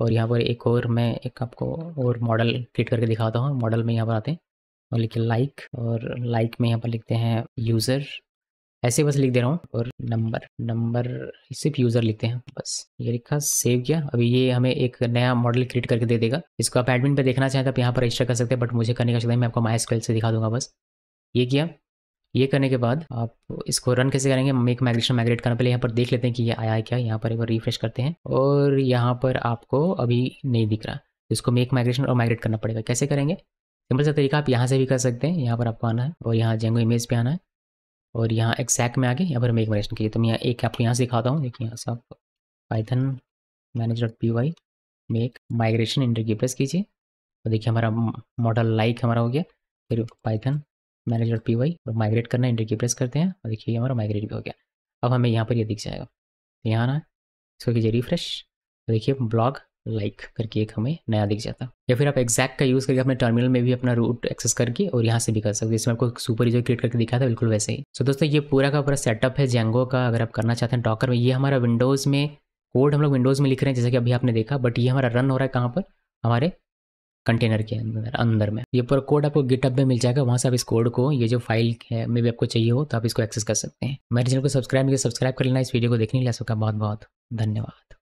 A: और यहाँ पर एक और मैं एक आपको और मॉडल क्रिएट करके दिखाता हूँ मॉडल में यहाँ पर आते हैं और लिखे लाइक और लाइक में यहाँ पर लिखते हैं यूज़र ऐसे बस लिख दे रहा हूँ और नंबर नंबर सिर्फ यूज़र लिखते हैं बस ये लिखा सेव किया अभी ये हमें एक नया मॉडल क्रिएट करके दे देगा इसको आप एडमिन पर देखना चाहें तो आप यहाँ पर रजिस्टर कर सकते हैं बट मुझे करने का चाहिए मैं आपको माई स्केल से दिखा दूंगा बस ये किया ये करने के बाद आप इसको रन कैसे करेंगे मेक माइग्रेशन माइग्रेट करने पहले यहाँ पर देख लेते हैं कि ये आया है क्या यहाँ पर एक बार रिफ्रेश करते हैं और यहाँ पर आपको अभी नहीं दिख रहा इसको मेक माइग्रेशन और माइग्रेट करना पड़ेगा कैसे करेंगे सिंपल सा तरीका आप यहाँ से भी कर सकते हैं यहाँ पर आपको आना है और यहाँ जेंगो इमेज पर आना है और यहाँ एक्सैक में आके यहाँ पर मेक माइग्रेशन कीजिए तो मैं एक आपको यहाँ से दिखाता हूँ देखिए यहाँ से आप Python manage dot P Y make migration इंटरग्यू प्रेस कीजिए और तो देखिए हमारा मॉडल लाइक हमारा हो गया फिर Python manage dot P Y और माइग्रेट करना एंटर की प्रेस करते हैं और देखिए हमारा माइग्रेट भी हो गया अब हमें यहाँ पर ये यह दिख जाएगा तो यहाँ आना इसको कीजिए रिफ्रेश तो देखिए ब्लॉग लाइक करके एक हमें नया दिख जाता है या फिर आप एक्जैक्ट का यूज़ करके अपने टर्मिनल में भी अपना रूट एक्सेस करके और यहाँ से भी कर सकते हैं इसमें आपको सुपर यूजर क्रिएट करके दिखाया था बिल्कुल वैसे ही सो तो so, दोस्तों ये पूरा का पूरा सेटअप है जेंगो का अगर आप करना चाहते हैं डॉकर में ये हमारा विंडोज़ में कोड हम लोग विंडोज़ में लिख रहे हैं जैसे कि अभी आपने देखा बट ये हमारा रन हो रहा है कहाँ पर हमारे कंटेनर के अंदर अंदर में ये पूरा कोड आपको गिटअप में मिल जाएगा वहाँ से आप इस कोड को ये जो फाइल है मे भी आपको चाहिए हो तो आप इसको एक्सेस कर सकते हैं मेरे चैनल को सब्सक्राइब करके सब्सक्राइब कर लेना इस वीडियो को देखने के लिए सबका बहुत बहुत धन्यवाद